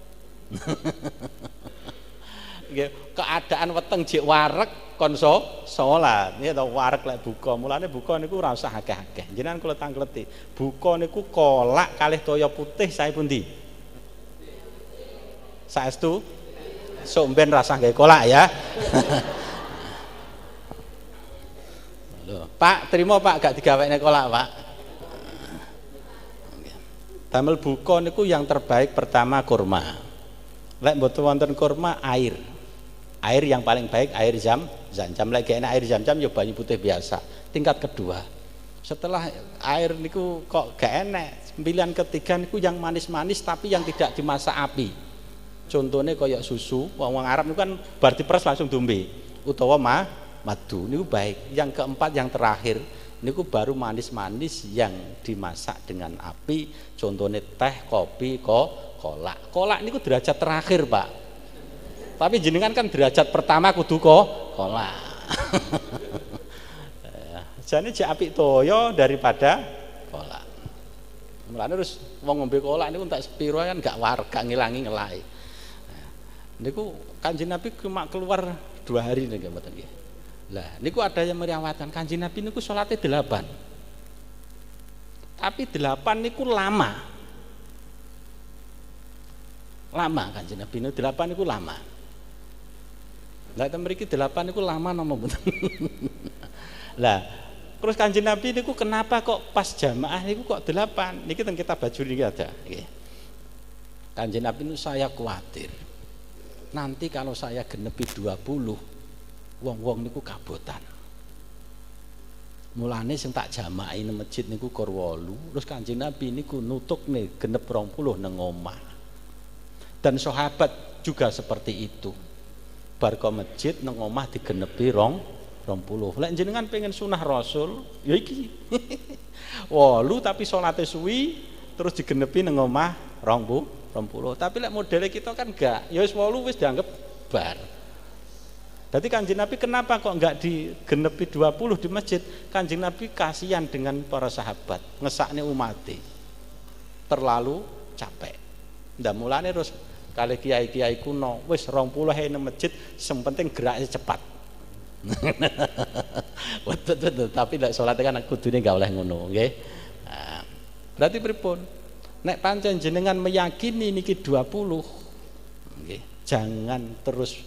Nggih, keadaan weteng jek wareg konso salat. Nggih to wareg lek buka. Mulane buka niku ora usah akeh-akeh. Jenengan kula tangkleti. Buka niku kolak kalih toya putih sae pundi? Saestu? Sok ben rasah gawe kolak ya. Pak, terima Pak gak digawekne kolak, Pak. Damel buka niku yang terbaik pertama kurma. Lek mboten wonten kurma air. Air yang paling baik air jam, jam-jam lagi enak air jam-jam. ya banyu putih biasa. Tingkat kedua. Setelah air niku kok gak enak. Pilihan ketiga niku yang manis-manis tapi yang tidak dimasak api. Contohnya koyok susu, wong Arab niku kan berarti peras langsung dombe utawa ma, madu niku baik. Yang keempat yang terakhir niku baru manis-manis yang dimasak dengan api contohnya teh kopi kok kolak kolak niku derajat terakhir pak tapi jenengan kan derajat pertama kudu kok kolak jadi jadi api toyo daripada kolak mulane terus mau ngombe kolak niku tak sepiro kan gak warga ngilangi ngelai eh, niku kanjeng nabi cuma keluar dua hari nih mboten lah niku ada yang meriwayatkan kanji Nabi niku sholatnya delapan. Tapi delapan niku lama. Lama kanji Nabi niku delapan niku lama. Lah ten mereka delapan niku lama nama mboten? lah terus kanji Nabi niku kenapa kok pas jamaah niku kok delapan? Niki tentang kita baju ini ada. Kanji Nabi niku saya khawatir. Nanti kalau saya genepi puluh wong-wong niku kabotan. Mulane sing tak jamai nang masjid niku kor terus Kanjeng Nabi niku nih genep puluh nang omah. Dan sahabat juga seperti itu. Bar kau masjid nang di digenepi rong rong puluh Lek jenengan pengen sunah Rasul, ya iki. walu tapi sholatnya suwi terus digenepi nang omah rong puluh Tapi lek modele kita kan gak, ya wis wis dianggap bar. Jadi kanjeng Nabi kenapa kok nggak digenepi 20 di masjid? Kanjeng Nabi kasihan dengan para sahabat, ngesakne umati. Terlalu capek. Ndak mulane terus kali kiai-kiai kuno wis 20 ae nang masjid, sing geraknya cepat. betul, betul, tapi lek salate kan kudune gak oleh ngono, nggih. Ah, berarti pripun? Nek pancen jenengan meyakini niki 20 nggih, jangan terus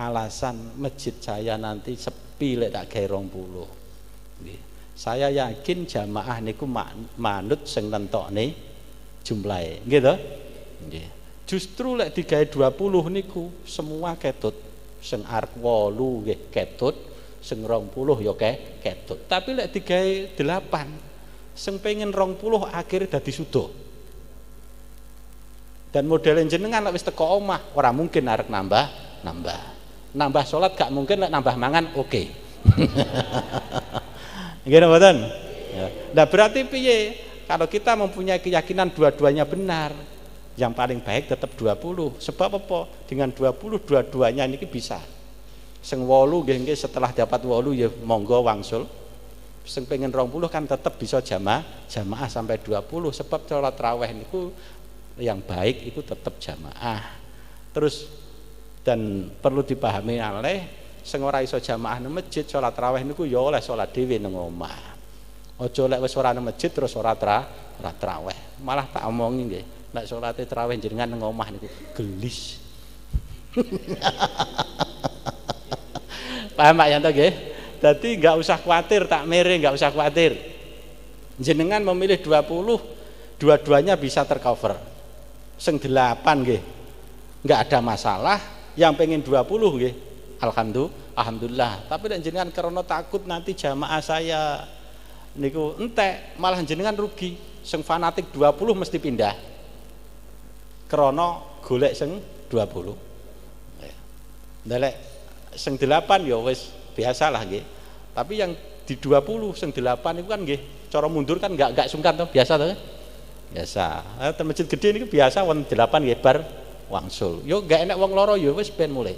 alasan masjid saya nanti sepi lek tak gawe 20. Saya yakin jamaah niku manut sing nentokne jumlahe, nggih to? Nggih. Justru lek digawe 20 niku semua ketut sing arep 8 nggih ketut, sing 20 ya ketut. Tapi lek digawe 8 sing pengen 20 akhirnya dadi sudo. Dan model jenengan lek wis teko omah ora mungkin arek nambah nambah nambah sholat gak mungkin nambah mangan oke okay. gini betul nah berarti piye kalau kita mempunyai keyakinan dua-duanya benar yang paling baik tetap 20 sebab apa dengan 20 dua-duanya ini bisa sing wolu gengge setelah dapat wolu ya monggo wangsul seng pengen rong puluh kan tetap bisa jamaah jamaah sampai 20 sebab sholat raweh niku yang baik itu tetap jamaah terus dan perlu dipahami oleh sing ora iso jamaah nang masjid salat raweh niku ya oleh salat dhewe nang omah aja lek wis ora nang masjid terus ora tra ora traweh malah tak omongi nggih lek salate traweh jenengan nang omah niku gelis paham Pak Yanto nggih dadi nggak usah khawatir tak mere nggak usah khawatir jenengan memilih 20 dua-duanya bisa tercover sing delapan nggih nggak ada masalah yang pengen 20 nggih alhamdulillah alhamdulillah tapi nek jenengan karena takut nanti jamaah saya niku entek malah jenengan rugi sing fanatik 20 mesti pindah krana golek sing 20 ya. Ndelek sing 8 ya wis biasalah nggih tapi yang di 20 sing 8 itu kan nggih cara mundur kan enggak enggak sungkan toh biasa toh. biasa eh, masjid gede ini biasa wonten 8 nggih bar wangsul. Yo gak enak wong loro yo wis ben mulai.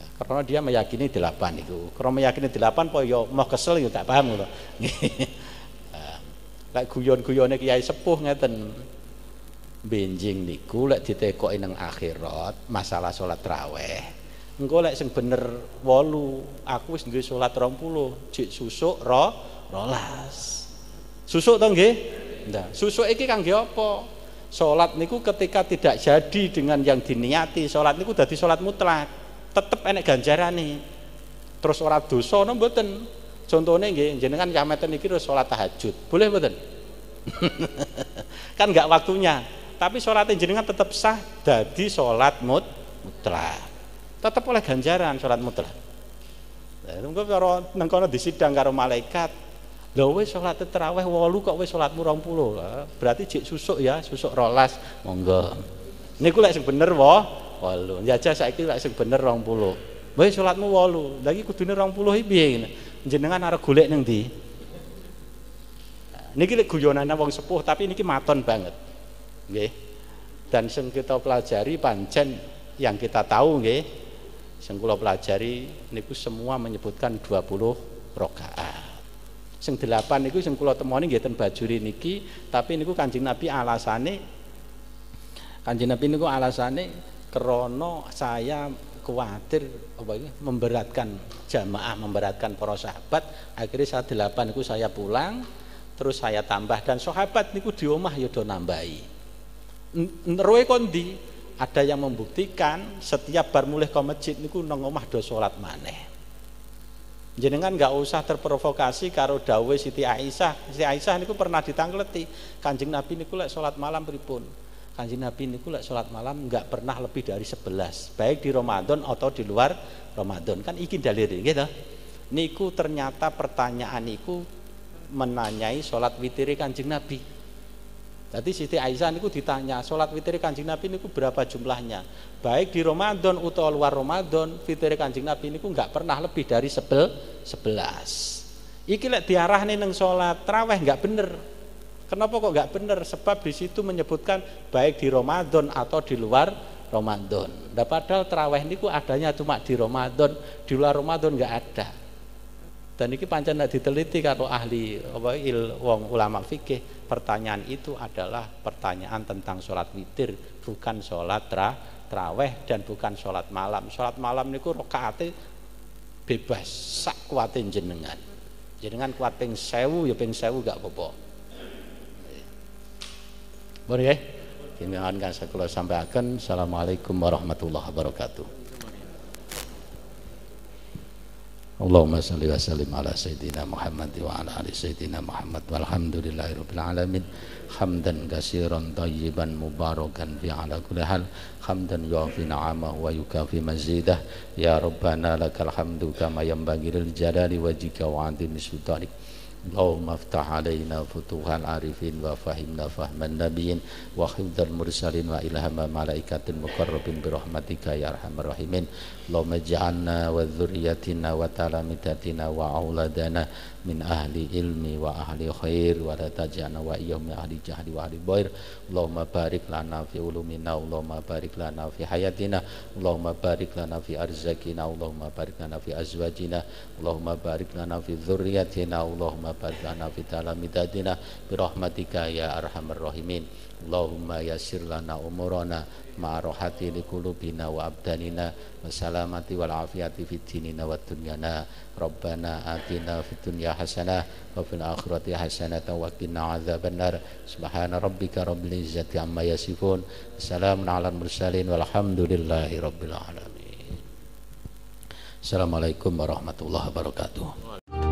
Nah, karena dia meyakini delapan itu. Karena meyakini delapan po yo mau kesel yo tak paham ngono. Nah, lek guyon-guyone kiai sepuh ngeten. Benjing niku lek ditekoki nang akhirat masalah salat raweh. engko lek sing bener 8 aku wis duwe salat 20 jek susuk ro 12 susuk to nggih nah susuke iki kangge apa Sholat niku ketika tidak jadi dengan yang diniati, sholat niku jadi sholat mutlak. enak ganjaran nih Terus orang dosa no mboten. nih nggih jenengan kiamat niki terus sholat tahajud. Boleh mboten? kan nggak waktunya. Tapi sholat jenengan tetap sah jadi sholat mut mutlak. Tetap oleh ganjaran sholat mutlak. Nah, nengkono disidang karo malaikat, Lho wis salat tarawih 8 kok wis salatmu 20. Berarti jek susuk ya, susuk rolas. Monggo. Niku lek sing bener wa ya, 8. Jajah saiki lek sing bener 20. Wis salatmu 8. Lagi kudune 20 iki piye Jenengan arep golek ning ndi? Niki lek guyonane wong sepuh tapi niki maton banget. Nggih. Dan sing kita pelajari pancen yang kita tahu nggih. Sing kula pelajari niku semua menyebutkan 20 rakaat. Sing delapan niku sing kula temoni nggih ten bajuri niki, tapi niku Kanjeng Nabi alasane Kanjeng Nabi niku alasane krana saya khawatir apa ini, memberatkan jamaah, memberatkan para sahabat. Akhirnya saat delapan itu saya pulang, terus saya tambah dan sahabat niku di omah ya do nambahi. kondi ada yang membuktikan setiap bar mulih ke masjid niku nang omah do salat maneh jenengan nggak usah terprovokasi karo dawe Siti Aisyah Siti Aisyah niku pernah ditangleti. kanjeng Nabi niku lek sholat malam pripun kanjeng Nabi niku lek sholat malam nggak pernah lebih dari sebelas. baik di Ramadan atau di luar Ramadan kan iki dalil gitu niku ternyata pertanyaan niku menanyai sholat witir kanjeng Nabi Tadi Siti Aisyah niku ditanya, sholat witir Kanjeng Nabi niku berapa jumlahnya? Baik di Ramadan atau luar Ramadan, witir Kanjeng Nabi niku nggak pernah lebih dari sebel 11. Iki lek diarahne neng sholat traweh nggak bener. Kenapa kok nggak bener? Sebab di situ menyebutkan baik di Ramadan atau di luar Ramadan. Nah, padahal traweh niku adanya cuma di Ramadan, di luar Ramadan nggak ada. Dan ini pancen diteliti kalau ahli il, wong ulama fikih pertanyaan itu adalah pertanyaan tentang sholat witir bukan sholat tra, traweh dan bukan sholat malam. Sholat malam niku rokaat bebas sak kuatin jenengan. Jenengan kuat ping sewu ya ping sewu gak popo. Boleh ya? Kami akan sampai akan. Assalamualaikum warahmatullahi wabarakatuh. Allahumma salli wa sallim ala sayyidina Muhammad wa ala ali sayyidina Muhammad alhamdulillahi alamin hamdan kasiran tayyiban mubarakan fi ala kulli hal hamdan yuafi na'amahu wa yukafi mazidah ya rabbana lakal hamdu kama yanbaghi lil jalali wajhika wa 'azimi sultanik Allahumma aftah alayna futuhal arifin wa fahimna fahman nabiyin wa hifdzal mursalin wa ilhamma malaikatin muqarrabin birahmatika ya arhamar rahimin اللهم اجعلنا وذريتنا وتلامذتنا وأولادنا من أهل علم وأهل خير ولا تجعلنا وإياهم من أهل جهل وأهل بير اللهم بارك لنا في علومنا اللهم بارك لنا في حياتنا اللهم بارك لنا في أرزاقنا اللهم بارك لنا في أزواجنا اللهم بارك لنا في ذريتنا اللهم بارك لنا في تلامذتنا برحمتك يا أرحم الراحمين اللهم يسر لنا أمورنا ma'arohati likulubina wa abdanina wa salamati wal afiyati fid dinina wa dunyana Rabbana atina fid dunya hasanah wa fil akhirati hasanatan wa qina azabannar subhana rabbika rabbil izzati amma yasifun salamun alal mursalin walhamdulillahi rabbil alamin Assalamualaikum warahmatullahi wabarakatuh